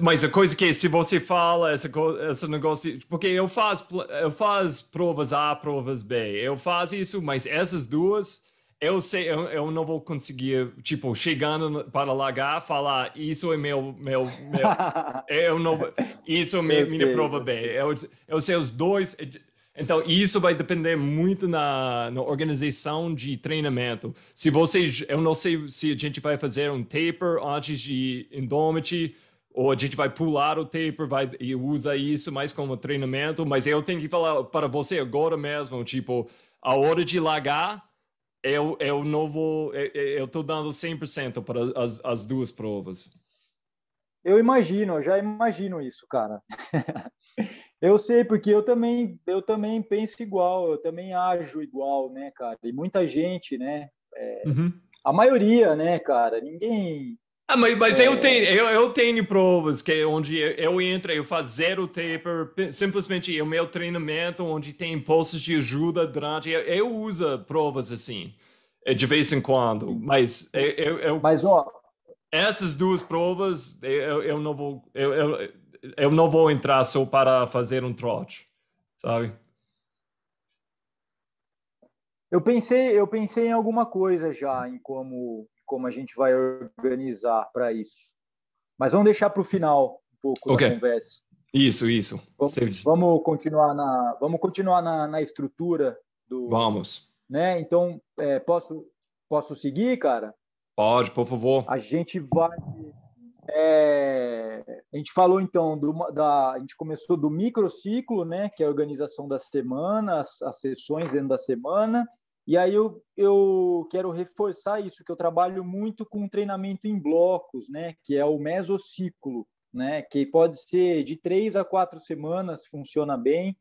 mas a coisa que é, se você fala essa esse negócio, porque eu faço eu faz provas A, provas B, eu faço isso, mas essas duas eu sei, eu, eu não vou conseguir, tipo, chegando para largar, falar isso é meu, meu, meu eu não, isso é minha, minha prova B. Eu, eu sei os dois, eh, então, isso vai depender muito na, na, organização de treinamento. Se vocês, eu não sei se a gente vai fazer um taper antes de Indomit, ou a gente vai pular o taper vai, e usa isso mais como treinamento, mas eu tenho que falar para você agora mesmo, tipo, a hora de largar é o, é o novo, é, é eu estou dando 100% para as, as duas provas. Eu imagino, eu já imagino isso, cara. eu sei porque eu também, eu também penso igual, eu também ajo igual, né, cara? E muita gente, né? É, uhum. A maioria, né, cara? Ninguém ah, mas, mas eu é. tenho, eu, eu tenho provas que é onde eu entro, eu faço zero taper, simplesmente o meu treinamento, onde tem impulsos de ajuda durante, eu, eu uso provas assim, eh, de vez em quando, mas eu... eu mas, ó... Essas duas provas, eu, eu não vou... Eu, eu, eu não vou entrar só para fazer um trote, sabe? Eu pensei, eu pensei em alguma coisa já, em como como a gente vai organizar para isso. Mas vamos deixar para o final um pouco okay. da conversa. Isso, isso. Vamos, vamos continuar na, vamos continuar na, na, estrutura do. Vamos. Né? Então, é, posso, posso seguir, cara? Pode, por favor. A gente vai. É, a gente falou então do, da, a gente começou do microciclo, né, que é a organização das semanas, as, as sessões dentro da semana, e aí eu, eu quero reforçar isso, que eu trabalho muito com treinamento em blocos, né? que é o mesociclo, né? que pode ser de três a quatro semanas, funciona bem.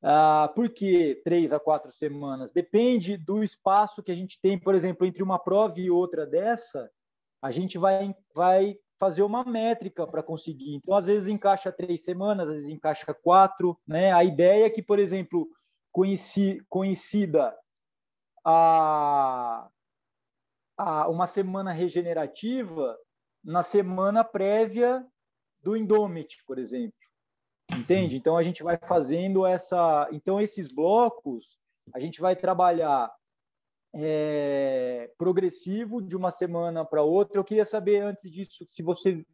Ah, por que três a quatro semanas? Depende do espaço que a gente tem, por exemplo, entre uma prova e outra dessa, a gente vai, vai fazer uma métrica para conseguir. Então, às vezes encaixa três semanas, às vezes encaixa quatro. Né? A ideia é que, por exemplo, conheci, conhecida a, a uma semana regenerativa na semana prévia do Indomit, por exemplo. Entende? Então a gente vai fazendo essa. Então esses blocos a gente vai trabalhar é, progressivo de uma semana para outra. Eu queria saber antes disso se você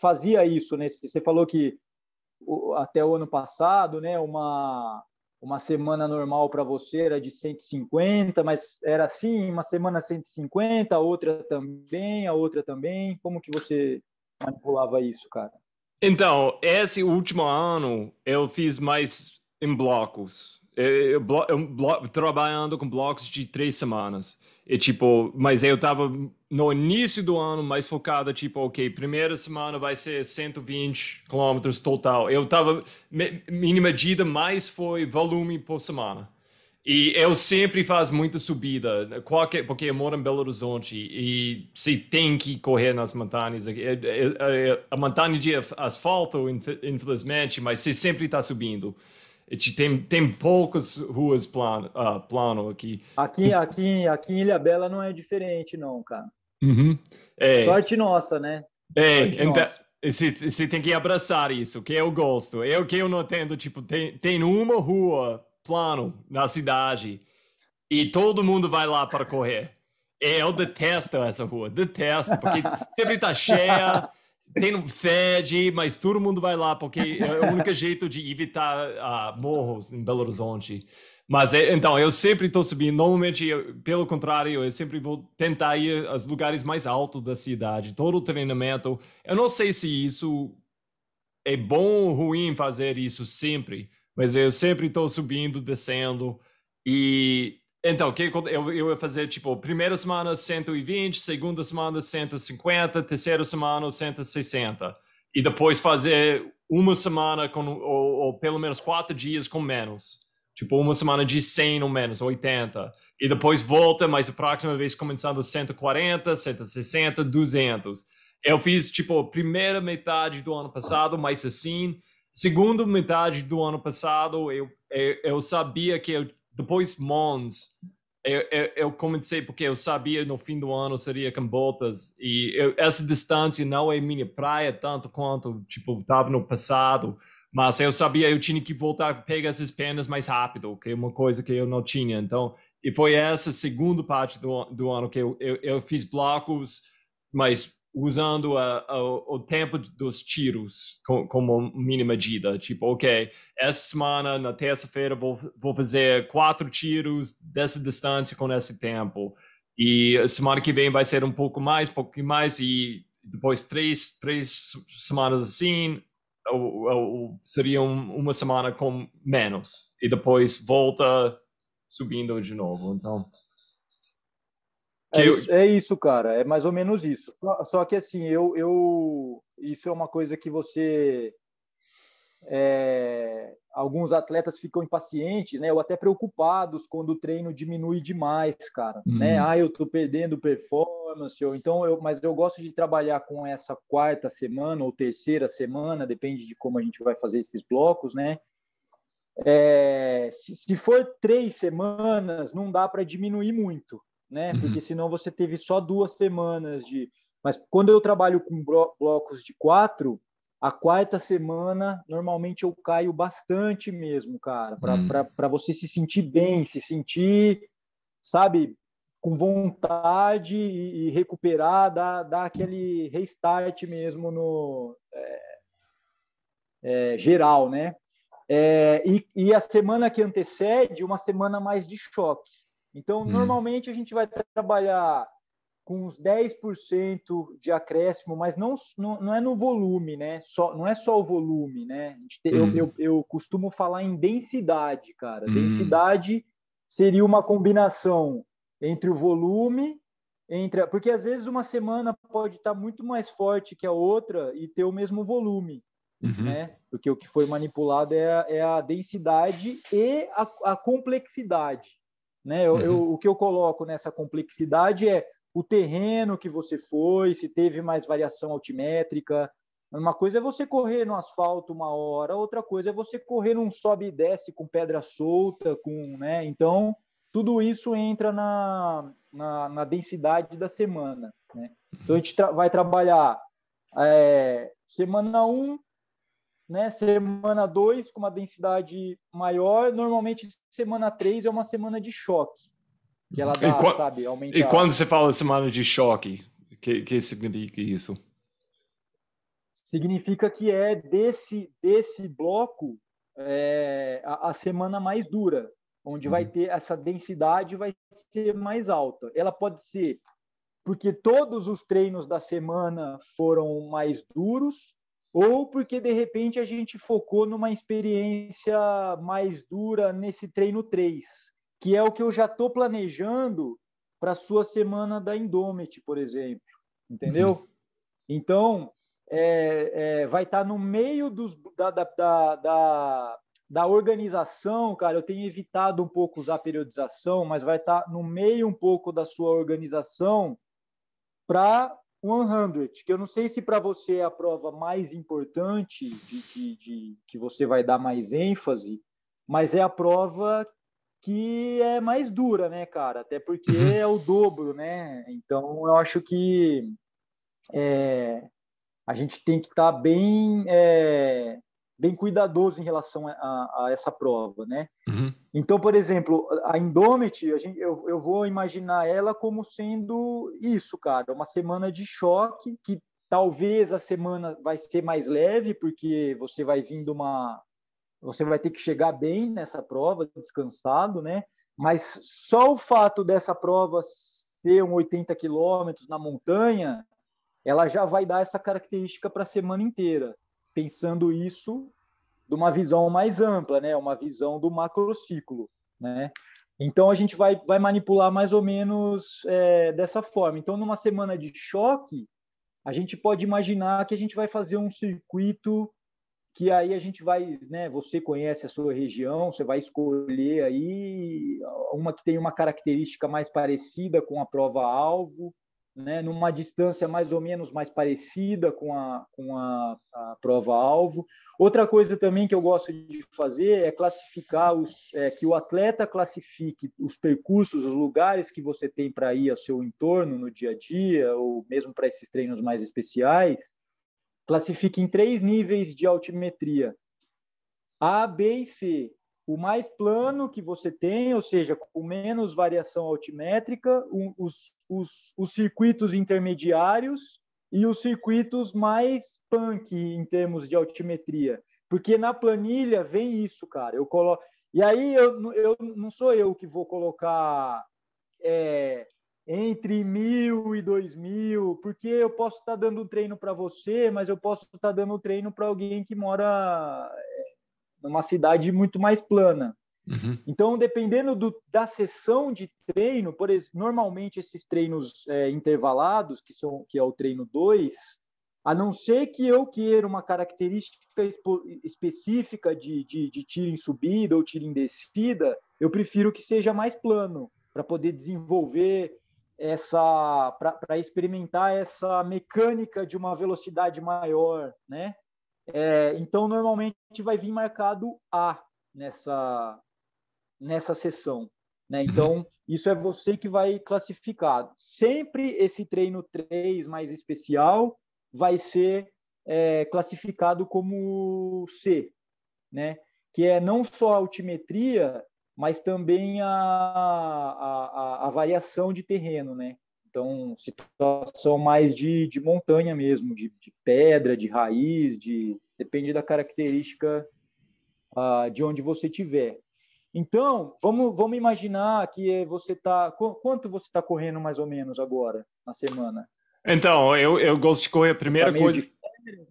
fazia isso, né? Você falou que até o ano passado, né, uma uma semana normal para você era de 150, mas era assim, uma semana 150, a outra também, a outra também. Como que você manipulava isso, cara? Então, esse último ano eu fiz mais em blocos. Eu, eu, eu trabalhando com blocos de três semanas. E tipo, mas eu tava no início do ano mais focada, tipo, ok, primeira semana vai ser 120 quilômetros total. Eu tava, minha medida mais foi volume por semana. E eu sempre faz muita subida, né, qualquer, porque eu moro em Belo Horizonte e se tem que correr nas montanhas, é, é, é, a montanha de asfalto, infelizmente, mas você sempre está subindo. Tem, tem poucas ruas plano, uh, plano aqui. Aqui, aqui. aqui em Ilhabela não é diferente, não, cara. Uhum. É. Sorte nossa, né? É, então, você, você tem que abraçar isso, que eu gosto. Eu que eu não entendo, tipo, tem, tem uma rua plano na cidade e todo mundo vai lá para correr. É, eu detesto essa rua, detesto, porque sempre tá cheia, tem um fede, mas todo mundo vai lá porque é o único jeito de evitar uh, morros em Belo Horizonte. Mas é, então, eu sempre estou subindo. Normalmente, eu, pelo contrário, eu sempre vou tentar ir aos lugares mais altos da cidade. Todo o treinamento. Eu não sei se isso é bom ou ruim fazer isso sempre, mas eu sempre estou subindo, descendo. E então, que eu, eu ia fazer tipo, primeira semana 120, segunda semana 150, terceira semana 160. E depois fazer uma semana com, ou, ou pelo menos quatro dias com menos. Tipo, uma semana de 100 ou menos, 80. E depois volta, mas a próxima vez começando 140, 160, 200. Eu fiz, tipo, a primeira metade do ano passado, mais assim. Segunda metade do ano passado, eu, eu, eu sabia que eu, depois Mons, eu, eu, eu, comecei porque eu sabia no fim do ano seria Cambotas e eu, essa distância não é minha praia tanto quanto tipo estava no passado mas eu sabia eu tinha que voltar a pegar essas penas mais rápido, que é uma coisa que eu não tinha. Então, e foi essa segunda parte do, do ano que eu, eu, eu fiz blocos, mas usando a, a, o tempo dos tiros como, como mínima medida. Tipo, ok, essa semana, na terça-feira, vou, vou fazer quatro tiros dessa distância com esse tempo. E semana que vem vai ser um pouco mais, pouco mais, e depois três, três semanas assim, ou, ou seria um, uma semana com menos e depois volta subindo de novo. Então é isso, é, isso, cara. É mais ou menos isso. Só, só que assim, eu, eu isso é uma coisa que você é, alguns atletas ficam impacientes, né? Ou até preocupados quando o treino diminui demais, cara. Uhum. Né? Ah, eu tô perdendo performance. Ou, então, eu, mas eu gosto de trabalhar com essa quarta semana ou terceira semana, depende de como a gente vai fazer esses blocos, né? É, se, se for três semanas, não dá para diminuir muito, né? Uhum. Porque senão você teve só duas semanas de. Mas quando eu trabalho com blocos de quatro, a quarta semana, normalmente eu caio bastante mesmo, cara, para hum. você se sentir bem, se sentir, sabe, com vontade e, e recuperar, dar, dar aquele restart mesmo no é, é, geral, né? É, e, e a semana que antecede, uma semana mais de choque. Então, hum. normalmente a gente vai trabalhar com uns 10% de acréscimo, mas não, não, não, é no volume, né? Só, não é só o volume, né? Tem, hum. eu, uhum. eu, eu, costumo falar em densidade, cara. Hum. Densidade seria uma combinação entre o volume, entre a... porque às vezes uma semana pode estar muito mais forte que a outra e ter o mesmo volume, uhum. né? Porque o que foi manipulado é a, é a densidade e a, a complexidade. Né? Eu, uhum. eu, o que eu coloco nessa complexidade é o terreno que você foi, se teve mais variação altimétrica. Uma coisa é você correr no asfalto uma hora, outra coisa é você correr num sobe e desce com pedra solta, com, né? Então, tudo isso entra na, na, na densidade da semana. Né? Então, a gente tra vai trabalhar é, semana 1, um, né? semana 2 com uma densidade maior. Normalmente, semana 3 é uma semana de choque. Que ela dá, qual, sabe, aumenta... E quando você fala semana de choque, o que, que significa isso? Significa que é desse, desse bloco é, a, a semana mais dura, onde vai uhum. ter essa densidade vai ser mais alta. Ela pode ser porque todos os treinos da semana foram mais duros ou porque de repente a gente focou numa experiência mais dura nesse treino 3 que é o que eu já estou planejando para a sua semana da Indomit, por exemplo. Entendeu? Uhum. Então, é, é, vai estar tá no meio dos, da, da, da, da, organização, cara. Eu tenho evitado um pouco usar periodização, mas vai estar tá no meio um pouco da sua organização para 100, que eu não sei se para você é a prova mais importante, de, de, de, que você vai dar mais ênfase, mas é a prova que é mais dura, né, cara? Até porque uhum. é o dobro, né? Então eu acho que é, a gente tem que estar tá bem é, bem cuidadoso em relação a, a essa prova, né? Uhum. Então, por exemplo, a Indomit, a gente, eu, eu vou imaginar ela como sendo isso, cara, uma semana de choque que talvez a semana vai ser mais leve porque você vai vindo uma você vai ter que chegar bem nessa prova, descansado, né? Mas só o fato dessa prova ser um 80 quilômetros na montanha, ela já vai dar essa característica para a semana inteira, pensando isso de uma visão mais ampla, né? Uma visão do macrociclo, né? Então a gente vai, vai manipular mais ou menos é, dessa forma. Então numa semana de choque, a gente pode imaginar que a gente vai fazer um circuito que aí a gente vai, né, você conhece a sua região, você vai escolher aí uma que tem uma característica mais parecida com a prova alvo, né, numa distância mais ou menos mais parecida com a, com a, a prova alvo. Outra coisa também que eu gosto de fazer é classificar os, é, que o atleta classifique os percursos, os lugares que você tem para ir ao seu entorno no dia a dia ou mesmo para esses treinos mais especiais classifica em três níveis de altimetria: A, B e C. O mais plano que você tem, ou seja, com menos variação altimétrica, os, os, os circuitos intermediários e os circuitos mais punk em termos de altimetria. Porque na planilha vem isso, cara. Eu colo. E aí eu, eu não sou eu que vou colocar é, entre mil e dois mil, porque eu posso estar tá dando um treino para você, mas eu posso estar tá dando um treino para alguém que mora eh, numa cidade muito mais plana. Uhum. Então, dependendo do, da sessão de treino, por ex, normalmente esses treinos é, intervalados, que, são, que é o treino 2, a não ser que eu queira uma característica expo, específica de, de, de tiro em subida ou tiro em descida, eu prefiro que seja mais plano, para poder desenvolver essa para experimentar essa mecânica de uma velocidade maior, né? É, então normalmente vai vir marcado A nessa nessa sessão, né? Uhum. Então isso é você que vai classificar. Sempre esse treino 3 mais especial vai ser é, classificado como C, né? Que é não só altimetria mas também a, a, a, variação de terreno, né? Então, situação mais de, de montanha mesmo, de, de pedra, de raiz, de depende da característica uh, de onde você tiver. Então, vamos, vamos imaginar que você está. Quanto você está correndo mais ou menos agora na semana? Então, eu, eu gosto de correr. A primeira tá coisa. De... Né?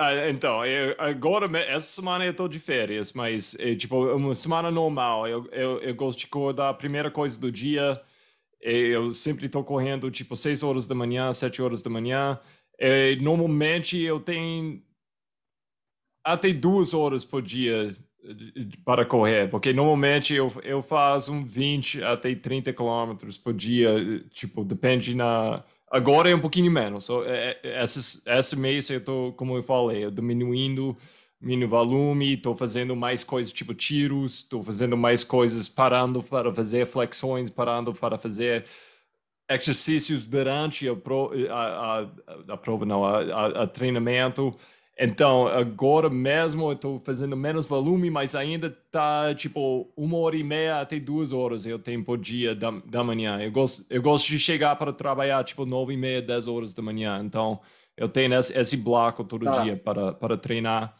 Ah, então, eu, agora, essa semana eu tô de férias, mas, é, tipo, uma semana normal, eu, eu, eu gosto de acordar a primeira coisa do dia, é, eu sempre tô correndo, tipo, 6 horas da manhã, 7 horas da manhã, é, normalmente eu tenho até duas horas por dia eh, eh, para correr, porque normalmente eu, eu faço um 20 até 30 quilômetros por dia, eh, tipo, depende na Agora é um pouquinho menos. So, é, é, é esse mês eu estou, como eu falei, eu diminuindo meu volume, estou fazendo mais coisas tipo tiros, estou fazendo mais coisas parando para fazer flexões, parando para fazer exercícios durante a, pro, a, a, a prova, não, a, a treinamento. Então, agora mesmo eu estou fazendo menos volume, mas ainda tá tipo uma hora e meia até duas horas eu tempo dia da, da manhã. Eu gosto, eu gosto de chegar para trabalhar tipo nove e meia, dez horas da manhã. Então, eu tenho esse, esse bloco todo tá. dia para, para treinar.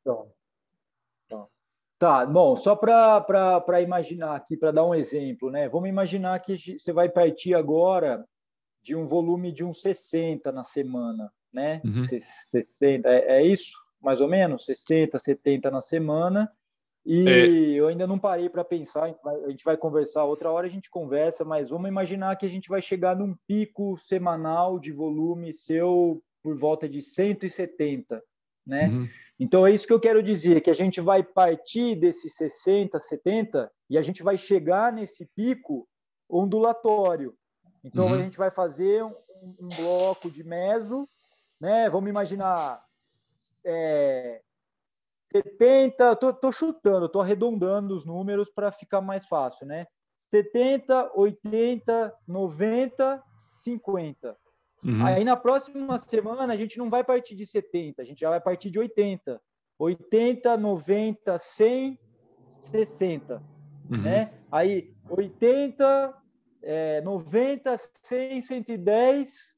Então, então. Tá, bom, só para imaginar aqui, para dar um exemplo, né? Vamos imaginar que você vai partir agora de um volume de um 60 na semana né? Uhum. 60, é, é, isso, mais ou menos, 60, 70 na semana. E é. eu ainda não parei para pensar, a gente, vai, conversar outra hora, a gente conversa, mas vamos imaginar que a gente vai chegar num pico semanal de volume seu por volta de 170, né? Uhum. Então é isso que eu quero dizer, que a gente vai partir desses 60, 70 e a gente vai chegar nesse pico ondulatório. Então uhum. a gente vai fazer um, um bloco de meso né? Vamos imaginar é, 70, tô, tô chutando, tô arredondando os números para ficar mais fácil, né? 70, 80, 90, 50. Uhum. Aí na próxima semana a gente não vai partir de 70, a gente já vai partir de 80. 80, 90, 100, 60. Uhum. Né? Aí 80, é, 90, 100, 110,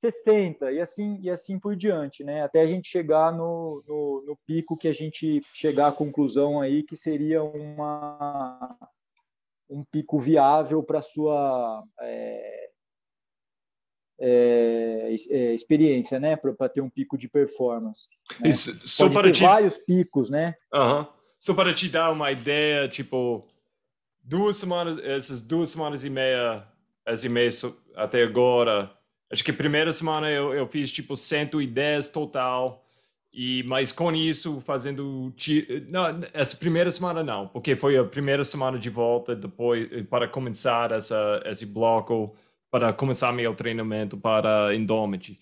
60 e assim e assim por diante, né? Até a gente chegar no, no, no pico que a gente chegar à conclusão aí que seria uma um pico viável para sua é, é, é, experiência, né? Para ter um pico de performance. Né? Isso, para te... vários picos, né? Uhum. Só para te dar uma ideia, tipo duas semanas, essas duas semanas e meia, as e meia até agora Acho que a primeira semana eu, eu fiz tipo 110 total. E, mas com isso, fazendo. Não, essa primeira semana não, porque foi a primeira semana de volta depois eh, para começar essa, esse bloco, para começar meu treinamento para Indomit.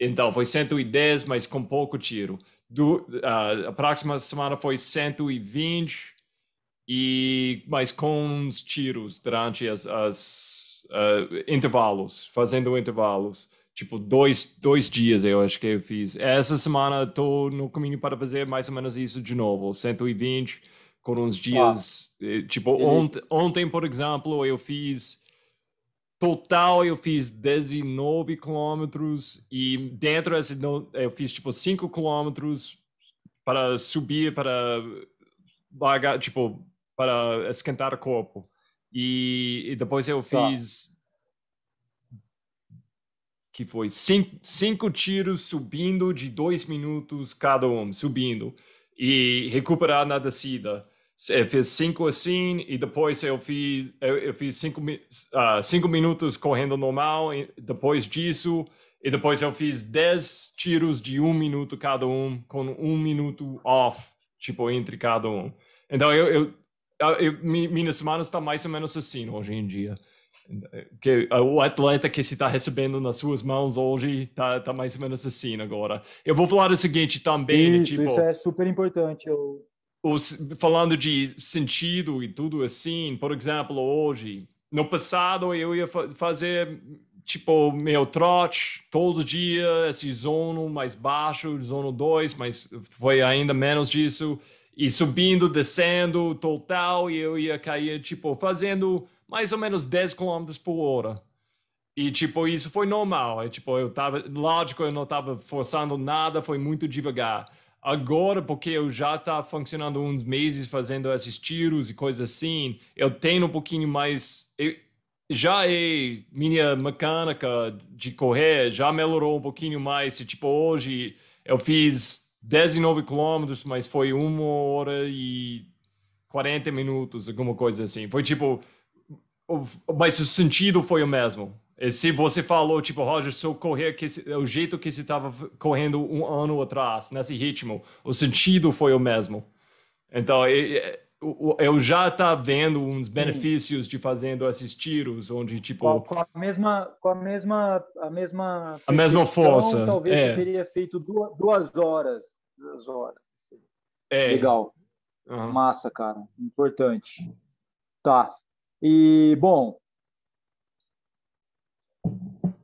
Então, foi 110, mas com pouco tiro. Do, uh, a próxima semana foi 120, e, mas com uns tiros durante as, as uh, intervalos, fazendo intervalos. Tipo, dois, dois dias eu acho que eu fiz. Essa semana estou no caminho para fazer mais ou menos isso de novo. 120 com uns dias... Ah. Tipo, uhum. ont ontem, por exemplo, eu fiz... Total, eu fiz 19 quilômetros e dentro desse, eu fiz tipo 5 quilômetros para subir, para largar, tipo, para esquentar o corpo. E, e depois eu tá. fiz. Tá. Que foi cinco, cinco tiros subindo de dois minutos cada um, subindo. E recuperar na descida. Eu é, fiz cinco assim e depois eu fiz, eu, eu fiz cinco, uh, cinco minutos correndo normal. depois disso, e depois eu fiz dez tiros de um minuto cada um, com um minuto off, tipo, entre cada um. Então eu, eu ah, eu, minha semana está mais ou menos assim hoje em dia. Que ah, o atleta que se está recebendo nas suas mãos hoje está tá mais ou menos assim agora. Eu vou falar o seguinte também, isso, tipo, isso é super importante. Eu... Os, falando de sentido e tudo assim, por exemplo, hoje, no passado eu ia fa fazer tipo meu trote todo dia, esse zono mais baixo, zono 2, mas foi ainda menos disso e subindo, descendo, total, e eu ia cair, tipo, fazendo mais ou menos 10 km por hora. E, tipo, isso foi normal. E, é, tipo, eu tava, lógico, eu não tava forçando nada, foi muito devagar. Agora, porque eu já tá funcionando uns meses fazendo esses tiros e coisas assim, eu tenho um pouquinho mais. Eu, já é minha mecânica de correr já melhorou um pouquinho mais. E, tipo, hoje eu fiz 19 quilômetros, mas foi uma hora e 40 minutos, alguma coisa assim. Foi tipo, mas o sentido foi o mesmo. E se você falou, tipo, Roger, se eu correr que, é o jeito que você estava correndo um ano atrás, nesse ritmo, o sentido foi o mesmo. Então, é, eu já tá vendo uns benefícios Sim. de fazendo esses tiros onde tipo com, com, a mesma com a mesma a mesma a mesma força talvez é. eu teria feito duas, duas horas duas horas é. legal uhum. massa cara importante tá e bom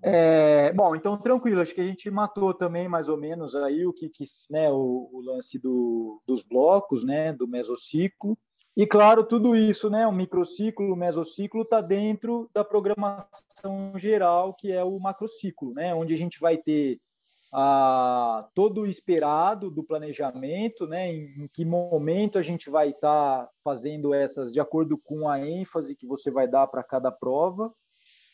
é, bom então tranquilo acho que a gente matou também mais ou menos aí o que, que né o, o lance do, dos blocos né do mesociclo e claro, tudo isso, né, o microciclo, o mesociclo, está dentro da programação geral, que é o macrociclo, né, onde a gente vai ter a, ah, todo o esperado do planejamento, né, em, em que momento a gente vai estar tá fazendo essas, de acordo com a ênfase que você vai dar para cada prova.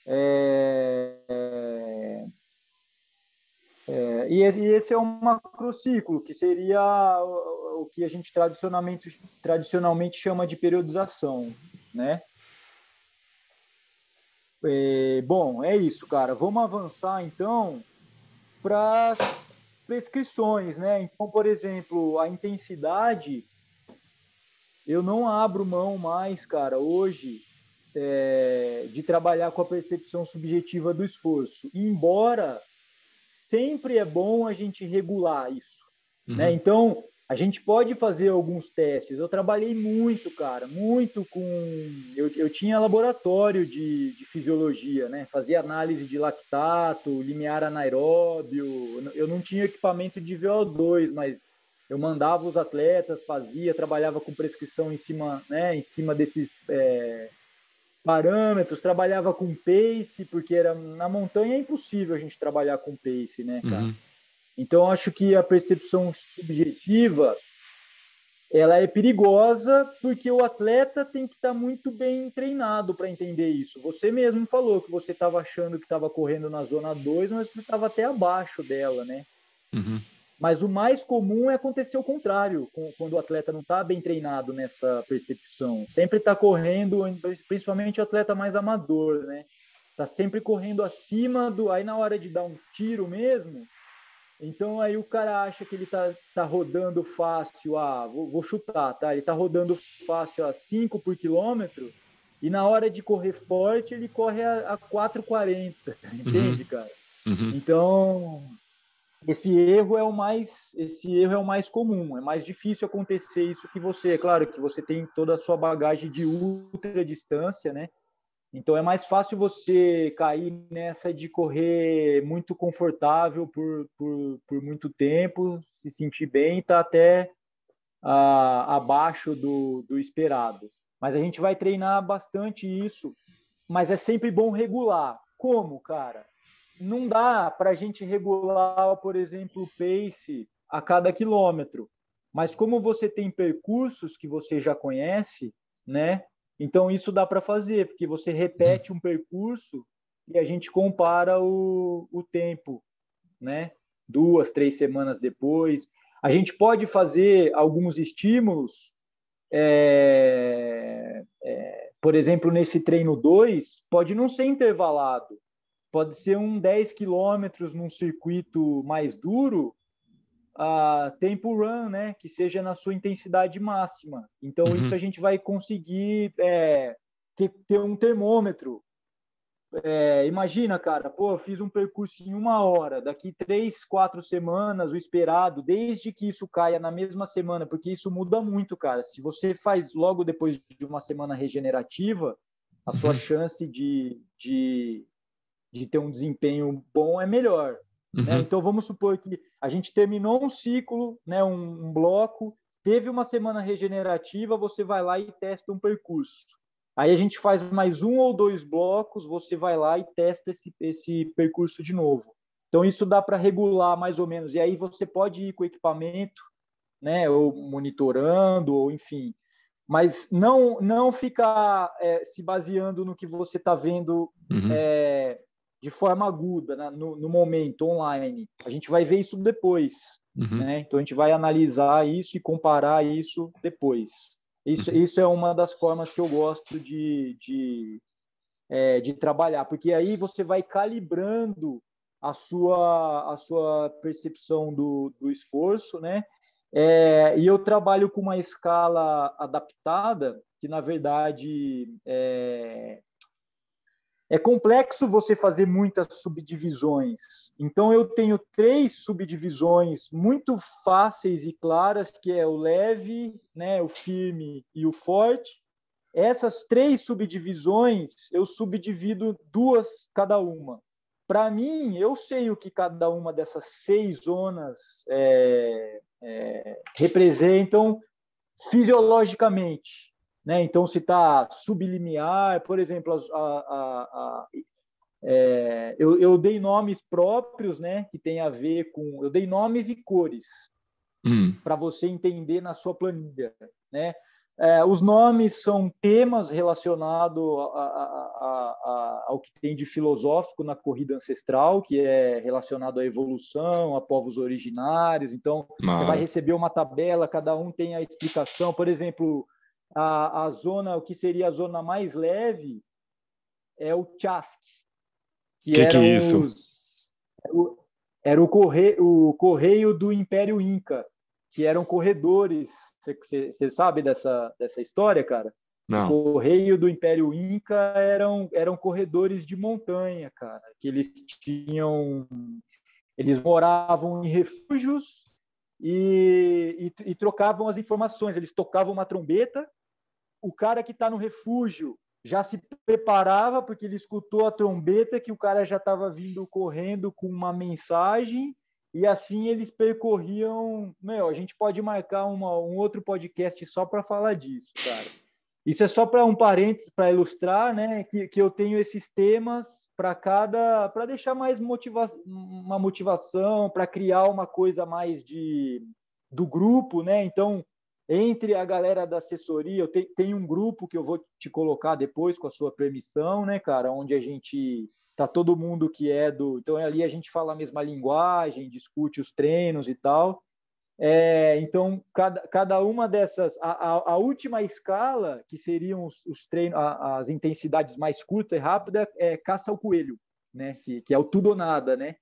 É, é é, e, esse é um macrociclo, que seria o que a gente tradicionalmente, tradicionalmente chama de periodização, né? É, bom, é isso, cara. Vamos avançar, então, para as prescrições, né? Então, por exemplo, a intensidade, eu não abro mão mais, cara, hoje, é, de trabalhar com a percepção subjetiva do esforço, embora sempre é bom a gente regular isso. Né? Uhum. Né? Então, a gente pode fazer alguns testes. Eu trabalhei muito, cara, muito com. Eu, eu tinha laboratório de, de fisiologia, né? Fazia análise de lactato, limiar anaeróbio. Eu não tinha equipamento de VO2, mas eu mandava os atletas, fazia, trabalhava com prescrição em cima, né? Em cima desse. É parâmetros, trabalhava com pace, porque era na montanha é impossível a gente trabalhar com pace, né, cara? Uhum. Então acho que a percepção subjetiva ela é perigosa porque o atleta tem que estar tá muito bem treinado para entender isso. Você mesmo falou que você estava achando que estava correndo na zona 2, mas você estava até abaixo dela, né? Uhum. Mas o mais comum é acontecer o contrário, quando o atleta não está bem treinado nessa percepção. Sempre está correndo, principalmente o atleta mais amador, né? Está sempre correndo acima do. Aí na hora de dar um tiro mesmo, então aí o cara acha que ele está tá rodando fácil a. Ah, vou, vou chutar, tá? Ele está rodando fácil a 5 por quilômetro e na hora de correr forte ele corre a, a 4,40, entende, uhum. cara? Uhum. Então esse erro é o mais esse erro é o mais comum é mais difícil acontecer isso que você é claro que você tem toda a sua bagagem de ultra distância né então é mais fácil você cair nessa de correr muito confortável por, por, por muito tempo se sentir bem e tá até ah, abaixo do, do esperado mas a gente vai treinar bastante isso mas é sempre bom regular como cara não dá para a gente regular, por exemplo, o pace a cada quilômetro. Mas como você tem percursos que você já conhece, né? Então isso dá para fazer, porque você repete um percurso e a gente compara o, o tempo, né? Duas, três semanas depois. A gente pode fazer alguns estímulos, é, é, por exemplo, nesse treino 2, pode não ser intervalado, Pode ser um 10 quilômetros num circuito mais duro, a tempo run, né? Que seja na sua intensidade máxima. Então, uhum. isso a gente vai conseguir é, ter, ter, um termômetro. É, imagina, cara, pô, eu fiz um percurso em uma hora, daqui três, quatro semanas, o esperado, desde que isso caia na mesma semana, porque isso muda muito, cara. Se você faz logo depois de uma semana regenerativa, a sua uhum. chance de, de de ter um desempenho bom é melhor. Né? Uhum. Né? Então vamos supor que a gente terminou um ciclo, né, um, um, bloco, teve uma semana regenerativa, você vai lá e testa um percurso. Aí a gente faz mais um ou dois blocos, você vai lá e testa esse, esse percurso de novo. Então isso dá para regular mais ou menos. E aí você pode ir com equipamento, né, ou monitorando, ou enfim. Mas não não ficar é, se baseando no que você está vendo uhum. é, de forma aguda né, no, no, momento online. A gente vai ver isso depois, uhum. né? Então a gente vai analisar isso e comparar isso depois. Isso, uhum. isso é uma das formas que eu gosto de, de, é, de trabalhar, porque aí você vai calibrando a sua, a sua percepção do, do esforço, né? É, e eu trabalho com uma escala adaptada, que na verdade é, é complexo você fazer muitas subdivisões. Então eu tenho três subdivisões muito fáceis e claras, que é o leve, né, o firme e o forte. Essas três subdivisões eu subdivido duas cada uma. Para mim, eu sei o que cada uma dessas seis zonas é, é, representam fisiologicamente. Né? Então, se está sublimiar, por exemplo, a, a, a, é, eu, eu, dei nomes próprios, né, que tem a ver com, eu dei nomes e cores hum. para você entender na sua planilha, né? É, os nomes são temas relacionados ao que tem de filosófico na corrida ancestral, que é relacionado à evolução, a povos originários. Então, você vai receber uma tabela, cada um tem a explicação. Por exemplo, a, a zona, o que seria a zona mais leve, é o Chask. Que, que, que é isso? Os, o, era o correio, o correio do Império Inca, que eram corredores. Você sabe dessa, dessa história, cara? Não. O correio do Império Inca eram, eram corredores de montanha, cara, que eles tinham. Eles moravam em refúgios e, e, e trocavam as informações. Eles tocavam uma trombeta o cara que está no refúgio já se preparava porque ele escutou a trombeta que o cara já estava vindo correndo com uma mensagem e assim eles percorriam. Meu, a gente pode marcar uma, um outro podcast só para falar disso, cara. Isso é só para um parênteses para ilustrar, né? Que, que eu tenho esses temas para cada, para deixar mais motiva uma motivação, para criar uma coisa mais de do grupo, né? Então entre a galera da assessoria, eu te, tem um grupo que eu vou te colocar depois com a sua permissão, né, cara, onde a gente tá todo mundo que é do, então ali a gente fala a mesma linguagem, discute os treinos e tal. É, então cada, cada uma dessas, a, a, a última escala que seriam os, os treinos, a, as intensidades mais curtas e rápidas é caça ao coelho, né, que, que é o tudo ou nada, né,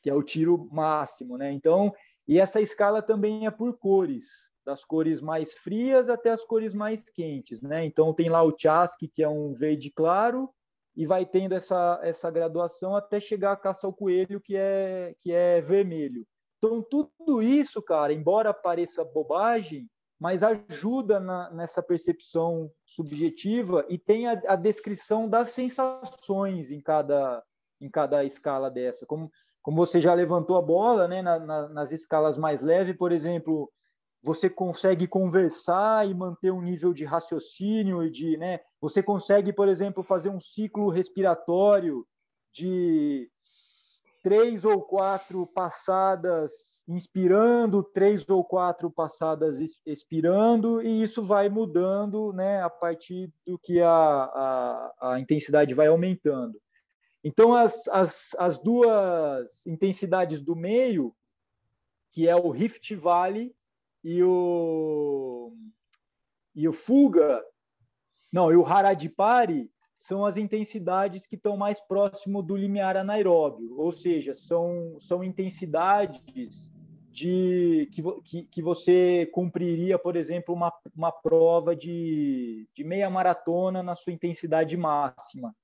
que é o tiro máximo, né. Então e essa escala também é por cores das cores mais frias até as cores mais quentes, né? Então tem lá o chasque, que é um verde claro, e vai tendo essa, essa graduação até chegar a caça ao coelho, que é, que é vermelho. Então tudo isso, cara, embora pareça bobagem, mas ajuda na, nessa percepção subjetiva e tem a, a descrição das sensações em cada, em cada escala dessa. Como, como você já levantou a bola, né, na, na, nas escalas mais leves, por exemplo, você consegue conversar e manter um nível de raciocínio e de, né, você consegue, por exemplo, fazer um ciclo respiratório de três ou quatro passadas inspirando, três ou quatro passadas expirando, e isso vai mudando né, a partir do que a, a, a intensidade vai aumentando. Então, as, as, as duas intensidades do meio, que é o Rift Valley e o e o Fuga, não, e o Haradipari são as intensidades que estão mais próximo do limiar anaeróbio, ou seja, são, são intensidades de que, que, que você cumpriria, por exemplo, uma, uma prova de, de meia maratona na sua intensidade máxima.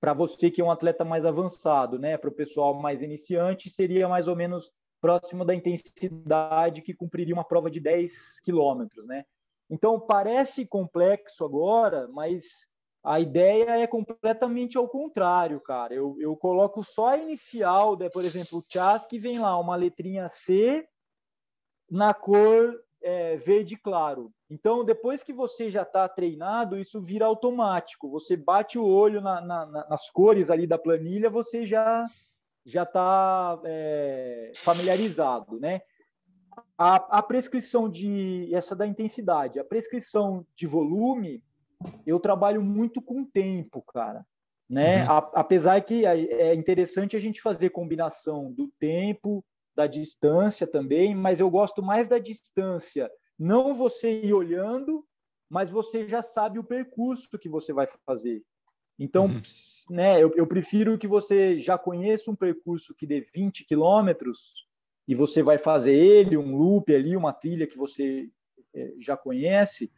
Para você que é um atleta mais avançado, né? para o pessoal mais iniciante, seria mais ou menos próximo da intensidade que cumpriria uma prova de 10 quilômetros, né? Então, parece complexo agora, mas a ideia é completamente ao contrário, cara. Eu, eu coloco só a inicial, né? por exemplo, o Chas, que vem lá uma letrinha C na cor é, verde claro. Então, depois que você já está treinado, isso vira automático. Você bate o olho na, na, nas cores ali da planilha, você já já está é, eh, familiarizado, né? A, a, prescrição de essa da intensidade, a prescrição de volume, eu trabalho muito com tempo, cara, né? Uhum. A, apesar que é interessante a gente fazer combinação do tempo, da distância também, mas eu gosto mais da distância. Não você ir olhando, mas você já sabe o percurso que você vai fazer. Então, uhum. né, eu, eu, prefiro que você já conheça um percurso que dê 20 quilômetros e você vai fazer ele, um loop ali, uma trilha que você é, já conhece,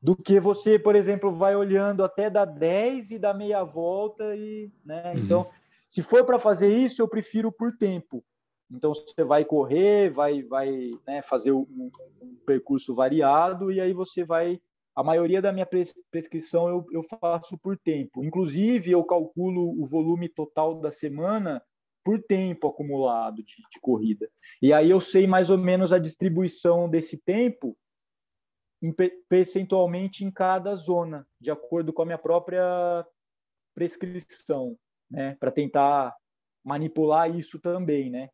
do que você, por exemplo, vai olhando até da 10 e dar meia volta e, né, uhum. então, se for para fazer isso, eu prefiro por tempo. Então você vai correr, vai, vai né, fazer um, um percurso variado e aí você vai a maioria da minha prescrição eu, eu faço por tempo. Inclusive, eu calculo o volume total da semana por tempo acumulado de, de, corrida. E aí eu sei mais ou menos a distribuição desse tempo em, percentualmente em cada zona, de acordo com a minha própria prescrição, né? Para tentar manipular isso também, né?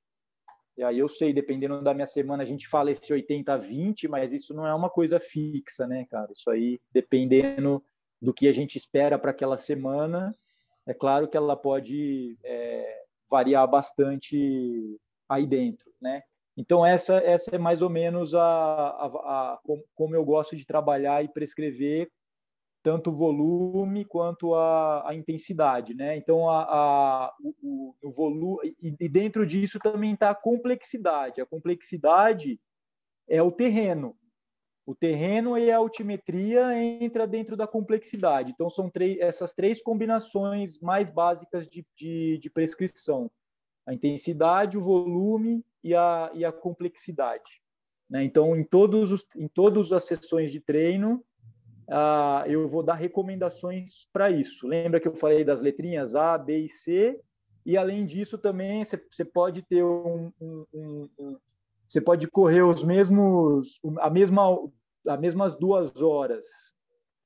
E aí eu sei, dependendo da minha semana, a gente fala esse 80 20, mas isso não é uma coisa fixa, né, cara? Isso aí dependendo do que a gente espera para aquela semana, é claro que ela pode é, variar bastante aí dentro, né? Então essa essa é mais ou menos a, a, a como eu gosto de trabalhar e prescrever tanto o volume quanto a, a intensidade, né? Então a, a o, o volume e, e dentro disso também está a complexidade. A complexidade é o terreno, o terreno e a altimetria entra dentro da complexidade. Então, são três, essas três combinações mais básicas de, de, de, prescrição: a intensidade, o volume e a, e a complexidade. Né? Então, em, todos os, em todas as sessões de treino, ah, eu vou dar recomendações para isso. Lembra que eu falei das letrinhas A, B e C? E além disso, também você pode ter um, um, um, um você pode correr os mesmos a mesma as mesmas duas horas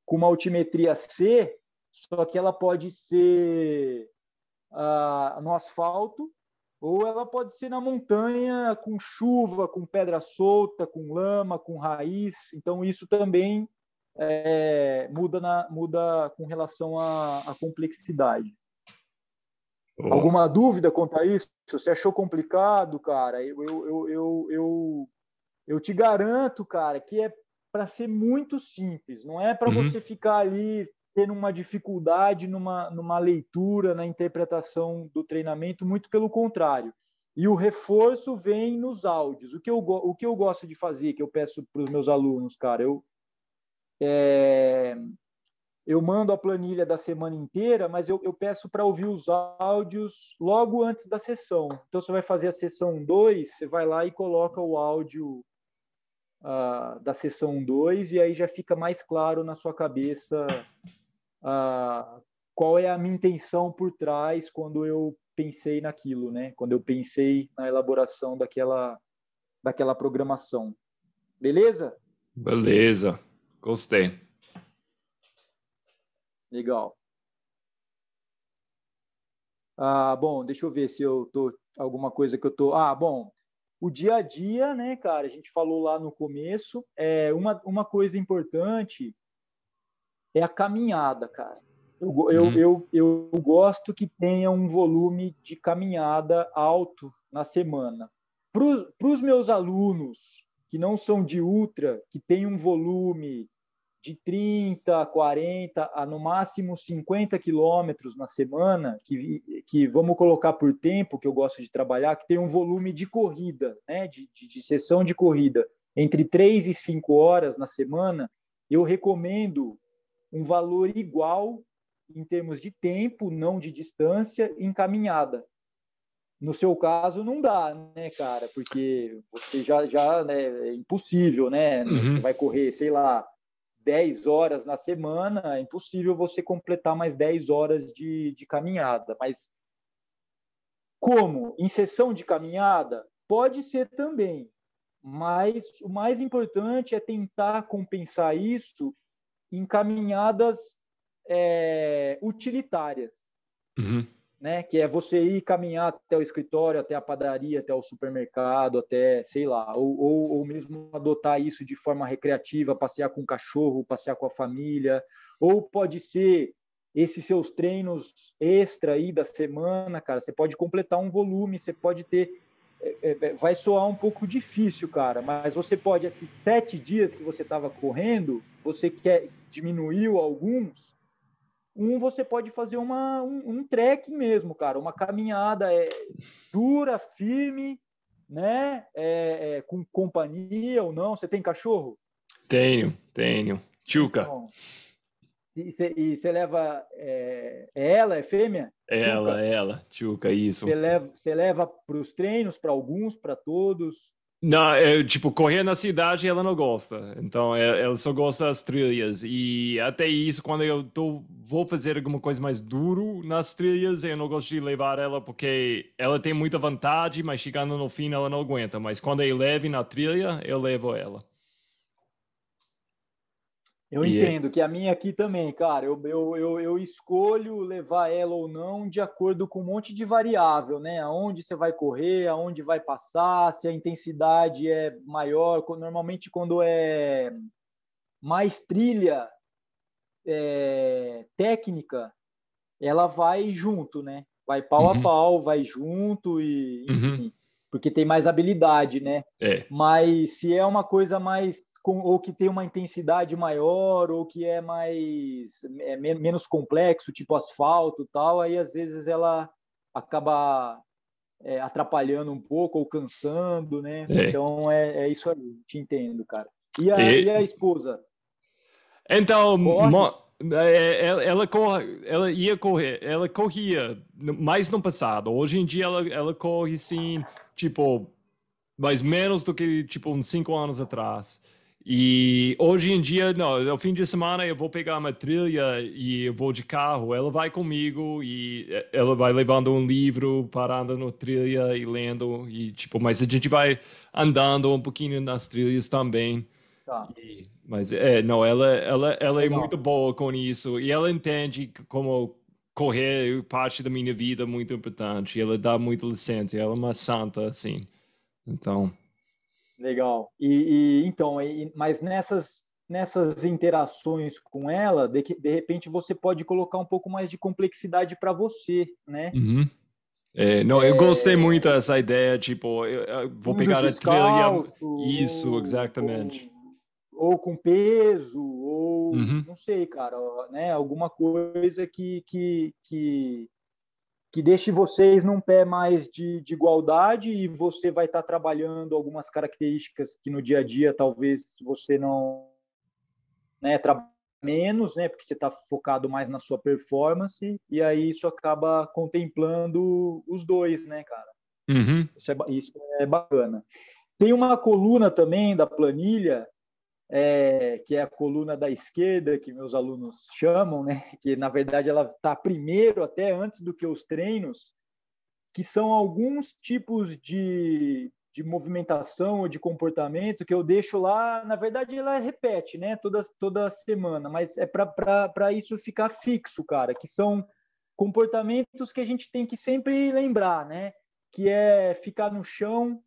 com uma altimetria C, só que ela pode ser ah, no asfalto ou ela pode ser na montanha com chuva, com pedra solta, com lama, com raiz. Então isso também é, muda, na, muda com relação à, à complexidade. Alguma dúvida quanto a isso? Se você achou complicado, cara, eu, eu, eu, eu, eu, te garanto, cara, que é para ser muito simples, não é para uhum. você ficar ali tendo uma dificuldade numa, numa leitura, na interpretação do treinamento, muito pelo contrário. E o reforço vem nos áudios. O que eu, o que eu gosto de fazer, que eu peço para os meus alunos, cara, eu, é, eu mando a planilha da semana inteira, mas eu, eu peço para ouvir os áudios logo antes da sessão. Então, você vai fazer a sessão 2, você vai lá e coloca o áudio uh, da sessão 2, e aí já fica mais claro na sua cabeça uh, qual é a minha intenção por trás quando eu pensei naquilo, né? quando eu pensei na elaboração daquela, daquela programação. Beleza? Beleza. Gostei. Legal. Ah, bom, deixa eu ver se eu tô alguma coisa que eu tô. Ah, bom, o dia a dia, né, cara? A gente falou lá no começo. É uma, uma coisa importante é a caminhada, cara. Eu, eu, uhum. eu, eu, gosto que tenha um volume de caminhada alto na semana. Para os meus alunos que não são de ultra, que tem um volume de 30, 40 a no máximo 50 quilômetros na semana, que, que vamos colocar por tempo, que eu gosto de trabalhar, que tem um volume de corrida, né, de, de, de sessão de corrida, entre 3 e 5 horas na semana, eu recomendo um valor igual em termos de tempo, não de distância, em caminhada. No seu caso, não dá, né, cara? Porque você já, já né, é impossível, né? Uhum. Você vai correr, sei lá, 10 horas na semana, é impossível você completar mais 10 horas de, de caminhada. Mas como? Em sessão de caminhada? Pode ser também, mas o mais importante é tentar compensar isso em caminhadas é, utilitárias. Uhum né? Que é você ir caminhar até o escritório, até a padaria, até o supermercado, até sei lá, ou, ou, ou mesmo adotar isso de forma recreativa, passear com o cachorro, passear com a família, ou pode ser esses seus treinos extra aí da semana, cara, você pode completar um volume, você pode ter. É, é, é, vai soar um pouco difícil, cara, mas você pode, esses sete dias que você estava correndo, você quer diminuiu alguns, um, você pode fazer uma, um, um trek mesmo, cara, uma caminhada é, dura, firme, né? É, é, com companhia ou não. Você tem cachorro? Tenho, tenho. Tchuca. Então, e você leva é, é ela, é fêmea? É ela, tchuca. É ela, Tchuca, isso. Você leva, leva para os treinos, para alguns, para todos? Não, é, tipo, correr na cidade ela não gosta. Então, é, ela só gosta das trilhas. E até isso, quando eu tô, vou fazer alguma coisa mais duro nas trilhas, eu não gosto de levar ela porque ela tem muita vantagem, mas chegando no fim ela não aguenta. Mas quando é leve na trilha, eu levo ela. Eu e é entendo é... que a minha aqui também, cara. Eu, eu, eu, eu, escolho levar ela ou não de acordo com um monte de variável, né? Aonde você vai correr, aonde vai passar, se a intensidade é maior. Normalmente, quando é mais trilha é, técnica, ela vai junto, né? Vai pau uhum. a pau, vai junto e. Uhum. Enfim, uhum. Porque tem mais habilidade, né? É. Mas se é uma coisa mais com, ou que tem uma intensidade maior, ou que é mais é menos complexo, tipo asfalto tal, aí às vezes ela acaba é, atrapalhando um pouco ou cansando, né? É. Então é, é, isso aí, te entendo, cara. E a, e... E a esposa? Então, é, é, ela, corre, ela ia correr, ela corria mais no passado. Hoje em dia ela, ela corre sim, tipo, mais menos do que tipo uns cinco anos atrás. E hoje em dia, não, no fim de semana eu vou pegar uma trilha e eu vou de carro. Ela vai comigo e eh, ela vai levando um livro, parando no trilha e lendo. E, tipo, mas a gente vai andando um pouquinho nas trilhas também. Tá. E, mas é, não, ela, ela, ela é muito boa com isso. E ela entende como correr parte da minha vida muito importante. Ela dá muita licença. Ela é uma santa, assim. Então. Legal. E, e então, e, mas nessas nessas interações com ela, de, de repente você pode colocar um pouco mais de complexidade para você, né? Uhum. É, não, eu é... gostei muito dessa ideia, tipo, eu, eu vou pegar descalço, a trilha. Isso, exatamente. Ou, ou com peso, ou uhum. não sei, cara, né? Alguma coisa que, que, que, que deixe vocês num pé mais de, de igualdade e você vai estar tá trabalhando algumas características que no dia a dia talvez você não né, trabalha menos, né, porque você está focado mais na sua performance e aí isso acaba contemplando os dois, né, cara? Uhum. Isso, é, isso é bacana. Tem uma coluna também da planilha é, que é a coluna da esquerda, que meus alunos chamam, né? que na verdade ela está primeiro, até antes do que os treinos, que são alguns tipos de, de movimentação ou de comportamento que eu deixo lá. Na verdade, ela repete né? toda, toda semana, mas é para isso ficar fixo, cara, que são comportamentos que a gente tem que sempre lembrar, né? que é ficar no chão,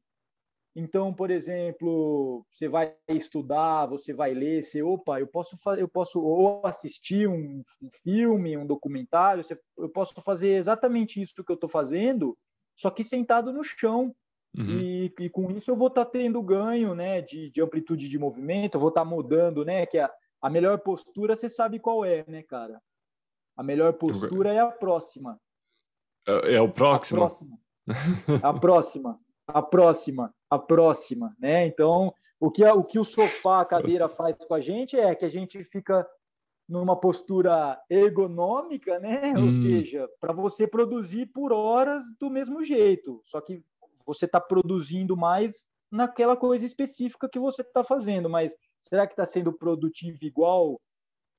então, por exemplo, você vai estudar, você vai ler, você, opa, eu posso fazer, eu posso ou assistir um, um filme, um documentário, você, eu posso fazer exatamente isso que eu estou fazendo, só que sentado no chão. Uhum. E, e, com isso eu vou estar tá tendo ganho, né, de, de, amplitude de movimento, eu vou estar tá mudando, né, que a, a melhor postura você sabe qual é, né, cara? A melhor postura é a próxima. É, é o próximo. A próxima. A próxima. A próxima a próxima, né? Então, o que, a, o que o sofá, a cadeira faz com a gente é que a gente fica numa postura ergonômica, né? Hum. Ou seja, para você produzir por horas do mesmo jeito, só que você está produzindo mais naquela coisa específica que você está fazendo, mas será que está sendo produtivo igual,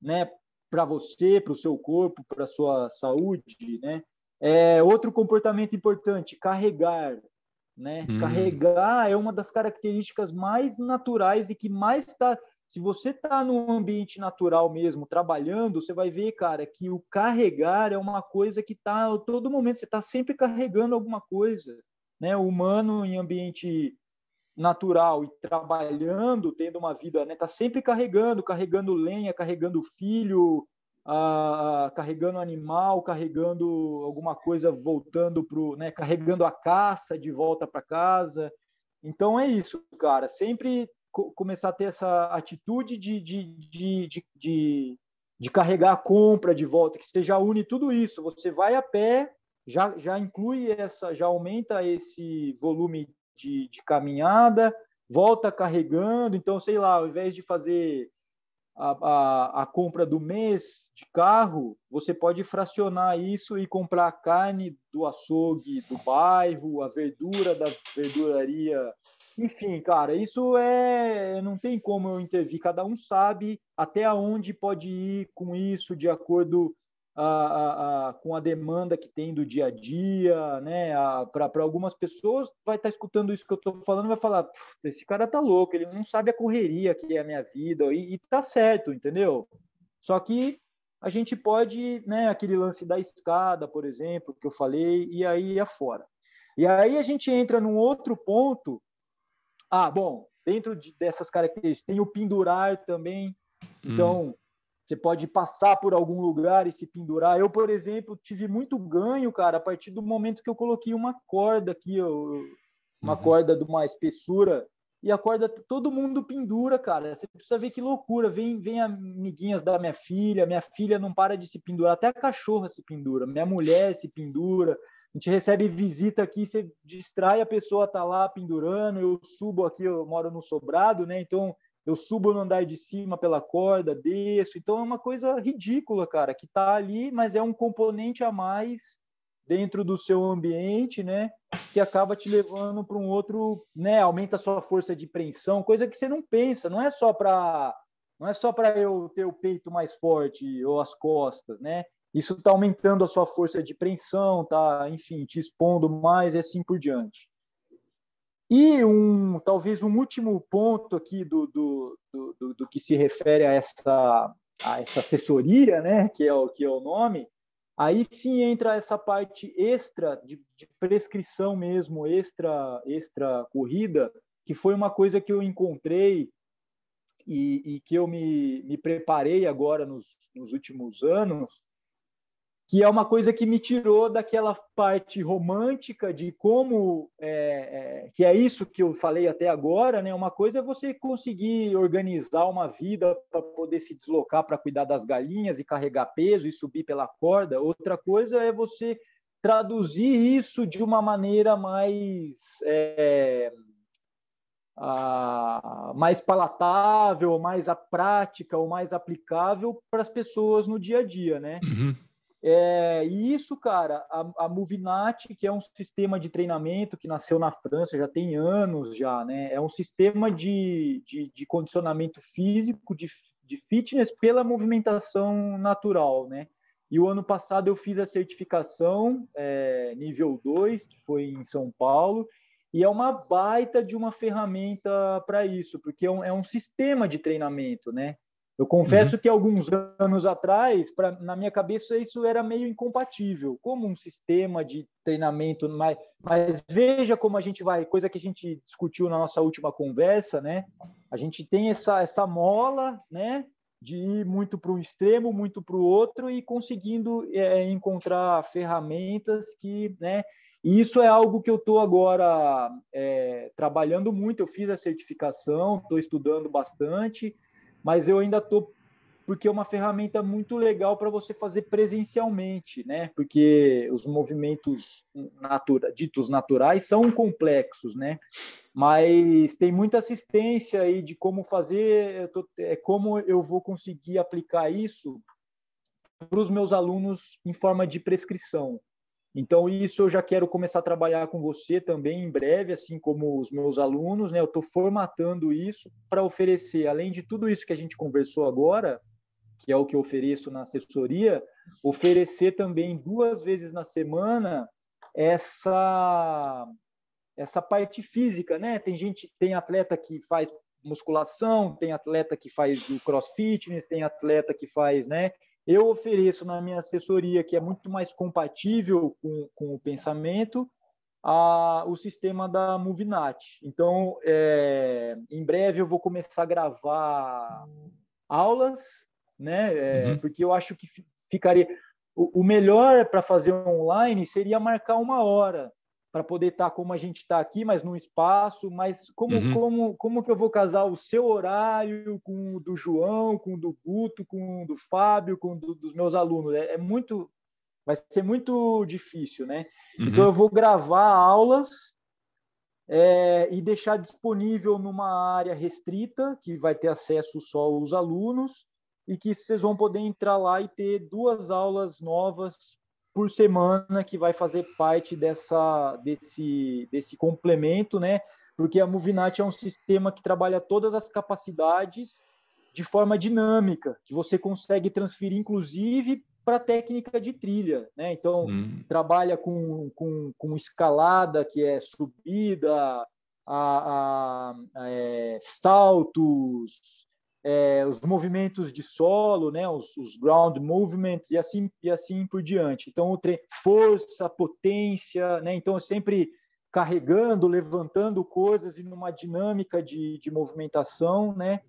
né? Para você, para o seu corpo, para sua saúde, né? É, outro comportamento importante, carregar né? Hum. Carregar é uma das características mais naturais e que mais está. Se você está no ambiente natural mesmo, trabalhando, você vai ver, cara, que o carregar é uma coisa que está todo momento, você está sempre carregando alguma coisa. Né? O humano em ambiente natural e trabalhando, tendo uma vida, né? está sempre carregando, carregando lenha, carregando filho, carregando animal, carregando alguma coisa voltando para né, carregando a caça de volta para casa. Então é isso, cara. Sempre co começar a ter essa atitude de, de, de, de, de carregar a compra de volta, que seja une tudo isso. Você vai a pé, já, já inclui essa, já aumenta esse volume de, de caminhada, volta carregando. Então, sei lá, ao invés de fazer a, a, a, compra do mês de carro, você pode fracionar isso e comprar a carne do açougue do bairro, a verdura da verduraria. Enfim, cara, isso é. Não tem como eu intervir. Cada um sabe até onde pode ir com isso, de acordo a, a, com a demanda que tem do dia a dia, né? Para algumas pessoas, vai estar tá escutando isso que eu estou falando, vai falar: esse cara tá louco, ele não sabe a correria que é a minha vida, e, e tá certo, entendeu? Só que a gente pode, né, aquele lance da escada, por exemplo, que eu falei, e aí é fora. E aí a gente entra num outro ponto. Ah, bom, dentro de, dessas características tem o pendurar também. Então, hum. Você pode passar por algum lugar e se pendurar. Eu, por exemplo, tive muito ganho, cara, a partir do momento que eu coloquei uma corda aqui, uma uhum. corda de uma espessura, e a corda todo mundo pendura, cara. Você precisa ver que loucura. Vem, vem amiguinhas da minha filha, minha filha não para de se pendurar, até a cachorra se pendura, minha mulher se pendura. A gente recebe visita aqui, você distrai a pessoa, tá lá pendurando. Eu subo aqui, eu moro no sobrado, né? Então eu subo no andar de cima pela corda, desço. Então é uma coisa ridícula, cara, que tá ali, mas é um componente a mais dentro do seu ambiente, né? Que acaba te levando para um outro, né? Aumenta a sua força de preensão, coisa que você não pensa. Não é só para, não é só para eu ter o peito mais forte ou as costas, né? Isso está aumentando a sua força de preensão, tá? Enfim, te expondo mais e assim por diante. E um, talvez um último ponto aqui do, do, do, do que se refere a essa, a essa assessoria, né, que é o que é o nome, aí sim entra essa parte extra de, de, prescrição mesmo, extra extra corrida, que foi uma coisa que eu encontrei e, e que eu me, me preparei agora nos, nos últimos anos, que é uma coisa que me tirou daquela parte romântica de como é, é, que é isso que eu falei até agora, né? Uma coisa é você conseguir organizar uma vida para poder se deslocar para cuidar das galinhas e carregar peso e subir pela corda. Outra coisa é você traduzir isso de uma maneira mais é, a, mais palatável, mais a prática ou mais aplicável para as pessoas no dia a dia, né? Uhum. É, e isso, cara, a, a Movinat, que é um sistema de treinamento que nasceu na França, já tem anos já, né? É um sistema de, de, de condicionamento físico, de, de fitness pela movimentação natural, né? E o ano passado eu fiz a certificação é, nível 2, que foi em São Paulo, e é uma baita de uma ferramenta para isso, porque é um, é um sistema de treinamento, né? Eu confesso uhum. que alguns anos atrás, pra, na minha cabeça, isso era meio incompatível, como um sistema de treinamento. Mas, mas veja como a gente vai, coisa que a gente discutiu na nossa última conversa, né? A gente tem essa, essa mola, né? De ir muito para um extremo, muito para o outro e conseguindo é, é, encontrar ferramentas que, né? E isso é algo que eu estou agora é, trabalhando muito. Eu fiz a certificação, estou estudando bastante mas eu ainda tô porque é uma ferramenta muito legal para você fazer presencialmente, né? Porque os movimentos natura, ditos naturais são complexos, né? Mas tem muita assistência aí de como fazer, eu tô, é como eu vou conseguir aplicar isso para os meus alunos em forma de prescrição. Então, isso eu já quero começar a trabalhar com você também em breve, assim como os meus alunos, né? Eu estou formatando isso para oferecer, além de tudo isso que a gente conversou agora, que é o que eu ofereço na assessoria, oferecer também duas vezes na semana essa essa parte física, né? Tem gente, tem atleta que faz musculação, tem atleta que faz o crossfitness, tem atleta que faz, né, eu ofereço na minha assessoria, que é muito mais compatível com, com o pensamento, a, o sistema da Movinat. Então, é, em breve eu vou começar a gravar aulas, né? É, uhum. Porque eu acho que ficaria o, o melhor para fazer online seria marcar uma hora para poder estar tá como a gente está aqui, mas num espaço, mas como, uhum. como, como que eu vou casar o seu horário com o do João, com o do Guto, com o do Fábio, com o do, dos meus alunos? É, é, muito, vai ser muito difícil, né? Então, uhum. Então eu vou gravar aulas é, e deixar disponível numa área restrita que vai ter acesso só os alunos e que vocês vão poder entrar lá e ter duas aulas novas por semana que vai fazer parte dessa, desse, desse complemento, né? Porque a Movinat é um sistema que trabalha todas as capacidades de forma dinâmica, que você consegue transferir, inclusive, para a técnica de trilha. Né? Então, hum. trabalha com, com, com, escalada, que é subida, a, a, a é, saltos, é, os movimentos de solo, né, os, os, ground movements e assim e assim por diante. Então, força, potência, né, então sempre carregando, levantando coisas e numa dinâmica de, de movimentação, né?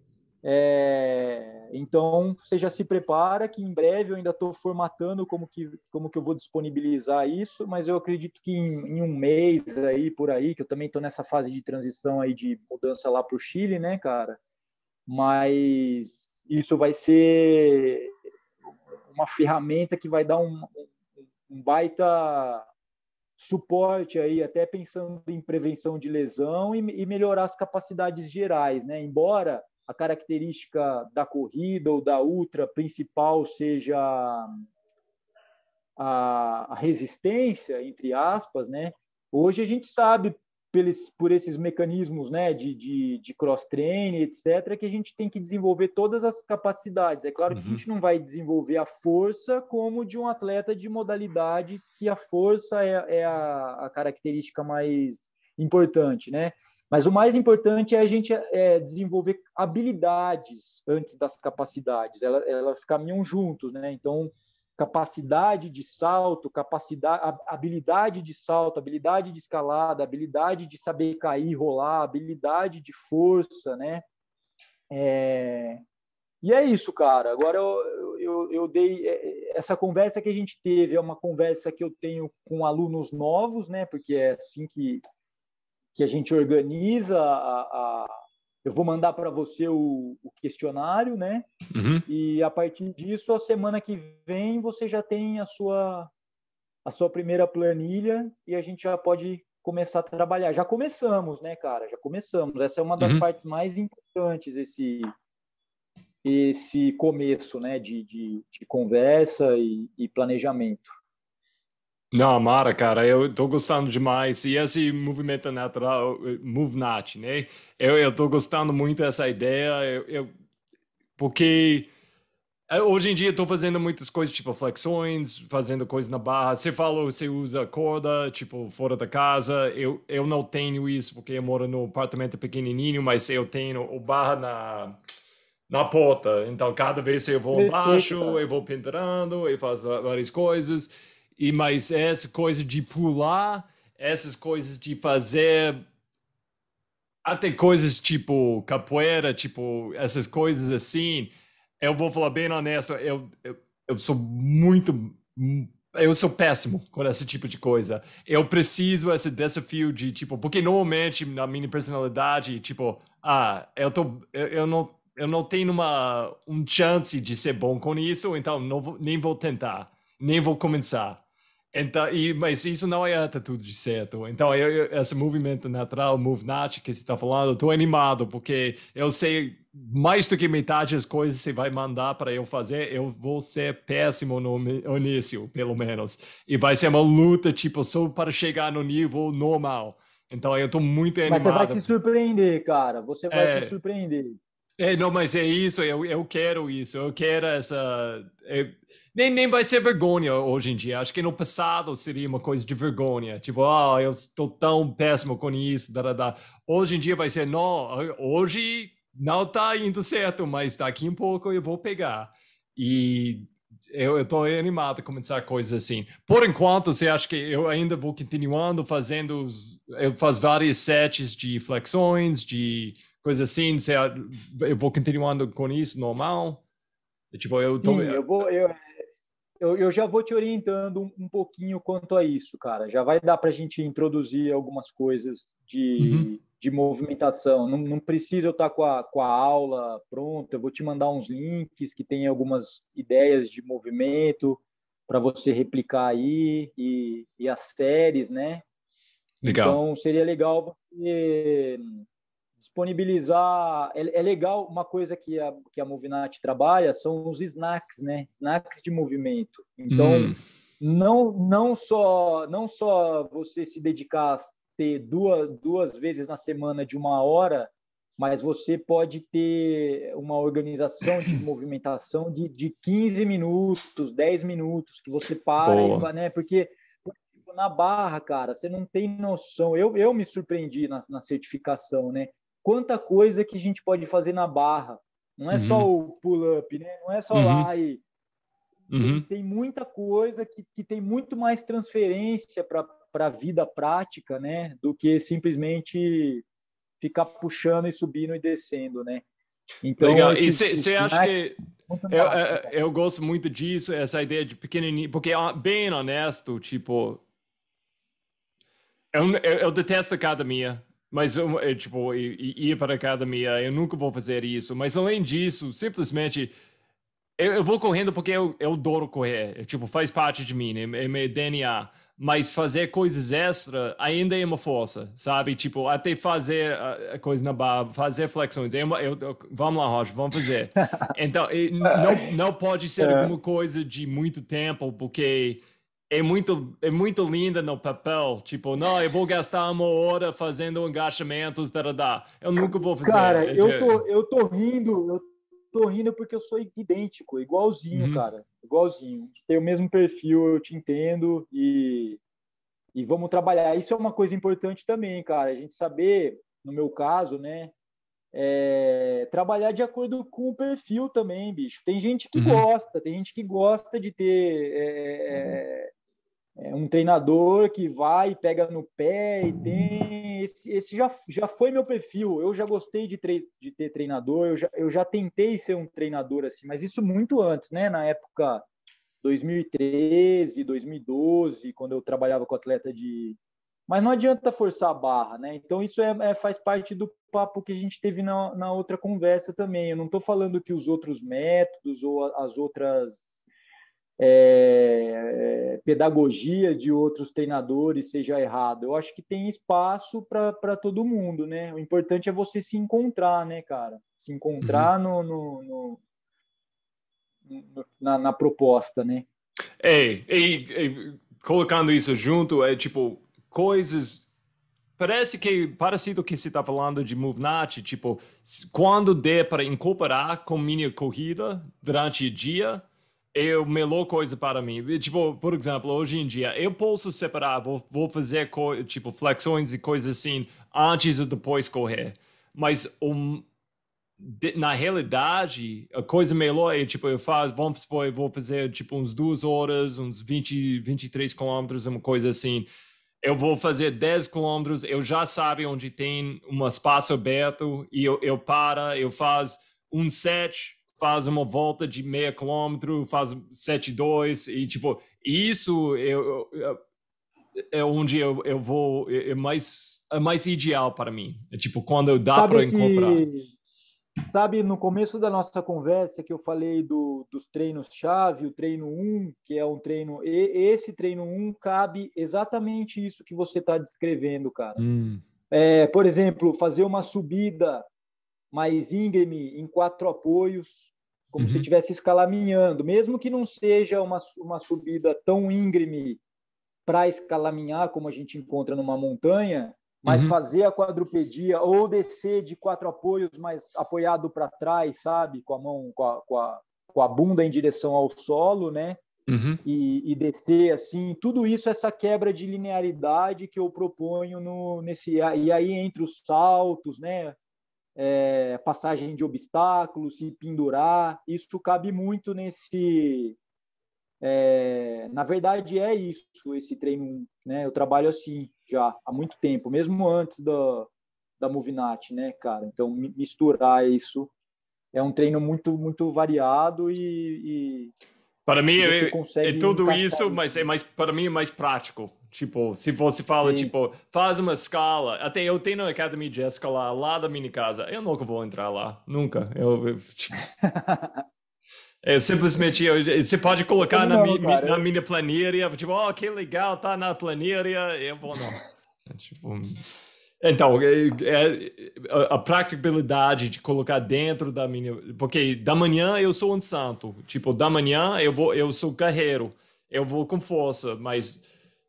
É, então você já se prepara que em breve eu ainda estou formatando como que como que eu vou disponibilizar isso, mas eu acredito que em, em um mês aí por aí que eu também estou nessa fase de transição aí de mudança lá para o Chile, né, cara? mas isso vai ser uma ferramenta que vai dar um, um baita suporte aí, até pensando em prevenção de lesão e, e, melhorar as capacidades gerais, né? Embora a característica da corrida ou da ultra principal seja a, a resistência, entre aspas, né? Hoje a gente sabe por esses mecanismos né, de, de, de cross-training, etc., que a gente tem que desenvolver todas as capacidades. É claro uhum. que a uhum. gente não vai desenvolver a força como de um atleta de modalidades que a força é, é a, a, característica mais importante, né? Mas o mais importante é a gente é, desenvolver habilidades antes das capacidades. Elas, elas caminham juntos, né? Então, capacidade de salto, capacidade, habilidade de salto, habilidade de escalada, habilidade de saber cair, rolar, habilidade de força, né? É... E é isso, cara. Agora eu, eu, eu, dei é, é, essa conversa que a gente teve é uma conversa que eu tenho com alunos novos, né? Porque é assim que que a gente organiza a, a eu vou mandar para você o, o, questionário, né? Uhum. E a partir disso, a semana que vem você já tem a sua a sua primeira planilha e a gente já pode começar a trabalhar. Já começamos, né, cara? Já começamos. Essa é uma das uhum. partes mais importantes esse esse começo, né, de, de, de conversa e, e planejamento. Não, Mara, cara, eu tô gostando demais. E esse movimento natural, eh, MoveNat, né? Eu, eu tô gostando muito dessa ideia, eu, eu, porque eh, hoje em dia eu tô fazendo muitas coisas, tipo flexões, fazendo coisas na barra. Você falou, você usa corda, tipo, fora da casa. Eu, eu não tenho isso, porque eu moro num apartamento pequenininho, mas eu tenho o barra na na porta. Então, cada vez eu vou embaixo, eu vou pendurando, eu faço várias coisas. E mas essa coisa de pular, essas coisas de fazer até coisas tipo capoeira, tipo essas coisas assim, eu vou falar bem honesto, eu, eu, eu sou muito eu sou péssimo com esse tipo de coisa. Eu preciso esse desafio de tipo, porque normalmente na minha personalidade, tipo, ah, eu tô eu, eu não eu não tenho uma um chance de ser bom com isso, então não vou, nem vou tentar, nem vou começar. Então, e, mas isso não é tudo de certo. Então, eu, eu, esse movimento natural, MoveNat, que você está falando, estou animado, porque eu sei mais do que metade das coisas que você vai mandar para eu fazer, eu vou ser péssimo no início, pelo menos. E vai ser uma luta, tipo, só para chegar no nível normal. Então, eu estou muito animado. Mas você vai se surpreender, cara. Você vai é... se surpreender. É, não, mas é isso, eu, eu quero isso, eu quero essa. É, nem, nem vai ser vergonha hoje em dia. Acho que no passado seria uma coisa de vergonha. Tipo, ah, oh, eu estou tão péssimo com isso. Da, da, da. Hoje em dia vai ser, não, hoje não está indo certo, mas daqui um pouco eu vou pegar. E eu estou animado a começar coisas assim. Por enquanto, você acha que eu ainda vou continuando fazendo. Os, eu faço vários sets de flexões, de coisa assim, sei, eu vou continuando com isso normal? Tipo, eu tô... Sim, eu, vou, eu, eu, eu, já vou te orientando um, um, pouquinho quanto a isso, cara. Já vai dar para a gente introduzir algumas coisas de, uhum. de movimentação. Não, não precisa eu estar com a, com a aula pronta. Eu vou te mandar uns links que tem algumas ideias de movimento para você replicar aí e, e as séries, né? Legal. Então seria legal você disponibilizar. É, é, legal uma coisa que a, que a Movinat trabalha são os snacks, né? Snacks de movimento. Então, hum. não, não, só, não só você se dedicar a ter duas, duas vezes na semana de uma hora, mas você pode ter uma organização de movimentação de, de 15 minutos, 10 minutos, que você para, e, né? Porque tipo, na barra, cara, você não tem noção. Eu, eu me surpreendi na, na certificação, né? quanta coisa que a gente pode fazer na barra. Não é uhum. só o pull-up, né? Não é só uhum. lá e. Uhum. Tem muita coisa que, que tem muito mais transferência para a vida prática, né? Do que simplesmente ficar puxando e subindo e descendo, né? Então, Legal. E você acha que. Eu, eu, eu, gosto muito disso, essa ideia de pequenininho, porque é bem honesto, tipo. Eu, é eu, eu detesto academia. Mas, eu, tipo, ir para a academia, eu nunca vou fazer isso. Mas, além disso, simplesmente, eu, eu vou correndo porque eu, eu adoro correr. Eu, é, tipo, faz parte de mim, né? é, meu DNA. Mas fazer coisas extra ainda é uma força, sabe? Tipo, até fazer a, ah, a coisa na barra, fazer flexões. É uma, eu, vamos lá, Rocha, vamos fazer. Então, não, não pode ser é. alguma coisa de muito tempo, porque é muito, é muito linda no papel. Tipo, não, eu vou gastar uma hora fazendo agachamentos, tarará. eu nunca vou fazer. Cara, é eu tô, eu tô rindo, eu tô rindo porque eu sou idêntico, igualzinho, uhum. cara. Igualzinho. Tem o mesmo perfil, eu te entendo e, e vamos trabalhar. Isso é uma coisa importante também, cara. A gente saber, no meu caso, né? É, trabalhar de acordo com o perfil também, bicho. Tem gente que uhum. gosta, tem gente que gosta de ter é, é, é uhum é um treinador que vai, pega no pé e tem. Esse, esse já, já foi meu perfil. Eu já gostei de, tre de ter treinador, eu já, eu já tentei ser um treinador assim, mas isso muito antes, né? Na época 2013, 2012, quando eu trabalhava com atleta de. Mas não adianta forçar a barra, né? Então isso é, é faz parte do papo que a gente teve na, na outra conversa também. Eu não estou falando que os outros métodos ou as outras é, é, pedagogia de outros treinadores seja errado. Eu acho que tem espaço para todo mundo, né? O importante é você se encontrar, né, cara? Se encontrar uhum. no, no, no na, na, proposta, né? É, e, colocando isso junto, é tipo, coisas. Parece que, parecido que você está falando de Movnat, tipo, quando der para incorporar com minha corrida durante o dia, eu melhor coisa para mim. Tipo, por exemplo, hoje em dia, eu posso separar, vou, vou fazer tipo flexões e coisas assim antes ou depois correr. Mas um, de, na realidade, a coisa melhor é tipo, eu faço, vamos supor, vou fazer tipo uns duas horas, uns 20, 23 quilômetros, uma coisa assim. Eu vou fazer 10 quilômetros, eu já sabe onde tem um espaço aberto e eu, eu para, eu faço um set faz uma volta de meia quilômetro, faz 7,2 e tipo, isso eu, eu, é onde eu, eu vou, é, é mais, é mais ideal para mim. É tipo, quando eu dá para se... encontrar. Sabe, no começo da nossa conversa que eu falei do, dos treinos-chave, o treino 1, que é um treino. E, esse treino 1 cabe exatamente isso que você está descrevendo, cara. Hum. É, por exemplo, fazer uma subida mais íngreme em quatro apoios, como uhum. se estivesse escalaminhando, mesmo que não seja uma, uma subida tão íngreme para escalaminhar, como a gente encontra numa montanha, mas uhum. fazer a quadrupedia ou descer de quatro apoios, mas apoiado para trás, sabe? Com a mão, com a, com a, com a bunda em direção ao solo, né? Uhum. E, e, descer assim, tudo isso, essa quebra de linearidade que eu proponho no, nesse. E aí entre os saltos, né? é, passagem de obstáculos, se pendurar, isso cabe muito nesse. É, na verdade, é isso, esse treino. Né? Eu trabalho assim já há muito tempo, mesmo antes da, da Movinat, né, cara? Então, misturar isso é um treino muito, muito variado e. e para mim, é, é tudo isso, isso, mas é mais, para mim é mais prático Tipo, se você fala, Sim. tipo, faz uma escala. Até eu tenho na academy de escalar lá da minha casa. Eu nunca vou entrar lá. Nunca. Eu, eu tipo... É, simplesmente, eu, você pode colocar não, na, mi, na minha planilha, tipo, oh, que legal, tá na planilha, eu vou não. é, tipo, então, é, é, a, a, practicabilidade de colocar dentro da minha... Porque da manhã eu sou um santo, tipo, da manhã eu, vou, eu sou guerreiro, eu vou com força, mas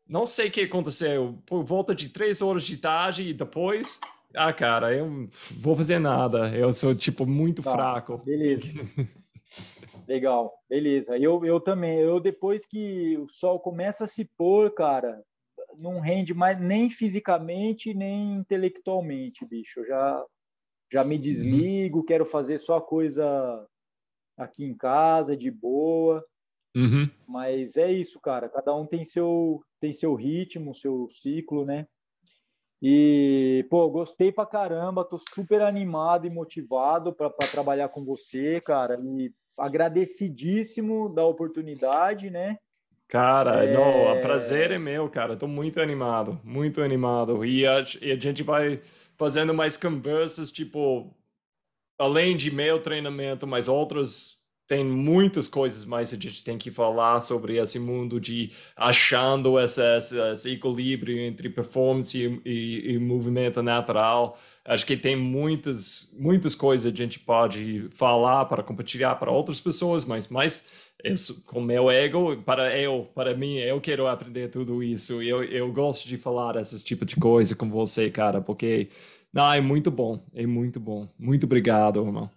não sei o que aconteceu. Por volta de três horas de tarde e depois. Ah, cara, eu vou fazer nada. Eu sou, tipo, muito tá, fraco. Beleza. Legal, beleza. Eu, eu também. Eu, depois que o sol começa a se pôr, cara, não rende mais nem fisicamente, nem intelectualmente, bicho. Eu já, já me uhum. desligo, quero fazer só coisa aqui em casa, de boa. Uhum. Mas é isso, cara. Cada um tem seu, tem seu ritmo, seu ciclo, né? E, pô, gostei pra caramba, tô super animado e motivado para trabalhar com você, cara. E agradecidíssimo da oportunidade, né? Cara, é... não, o prazer é meu, cara. Tô muito animado, muito animado. E a, e a gente vai fazendo mais conversas, tipo, além de meu treinamento, mas outros tem muitas coisas, mais a gente tem que falar sobre esse mundo de achando esse, esse, esse equilíbrio entre performance e, e, e, movimento natural. Acho que tem muitas, muitas coisas a gente pode falar para compartilhar para outras pessoas, mas mais com meu ego, para eu, para mim, eu quero aprender tudo isso. Eu, eu gosto de falar esses tipos de coisa com você, cara, porque não, é muito bom, é muito bom. Muito obrigado, irmão.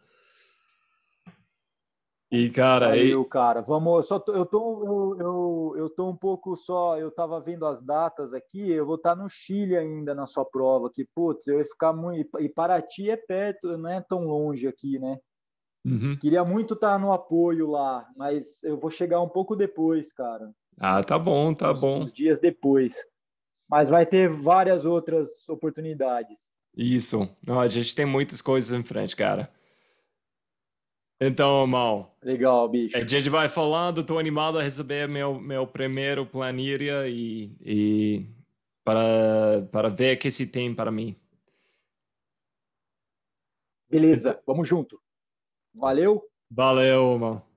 E, cara. Aí, e... cara, vamos. Só tô, eu, tô, eu, eu tô um pouco só. Eu tava vendo as datas aqui. Eu vou estar tá no Chile ainda na sua prova. Que, putz, eu ia ficar muito. E Paraty é perto, não é tão longe aqui, né? Uhum. Queria muito estar tá no apoio lá, mas eu vou chegar um pouco depois, cara. Ah, tá bom, tá uns, bom. Uns dias depois. Mas vai ter várias outras oportunidades. Isso. Não, a gente tem muitas coisas em frente, cara. Então, mal. Legal, é bicho. A gente vai falando, estou animado a receber meu, meu primeiro planilha e, e para, para ver o que se tem para mim. Beleza, vamos junto. Valeu. Valeu, mal.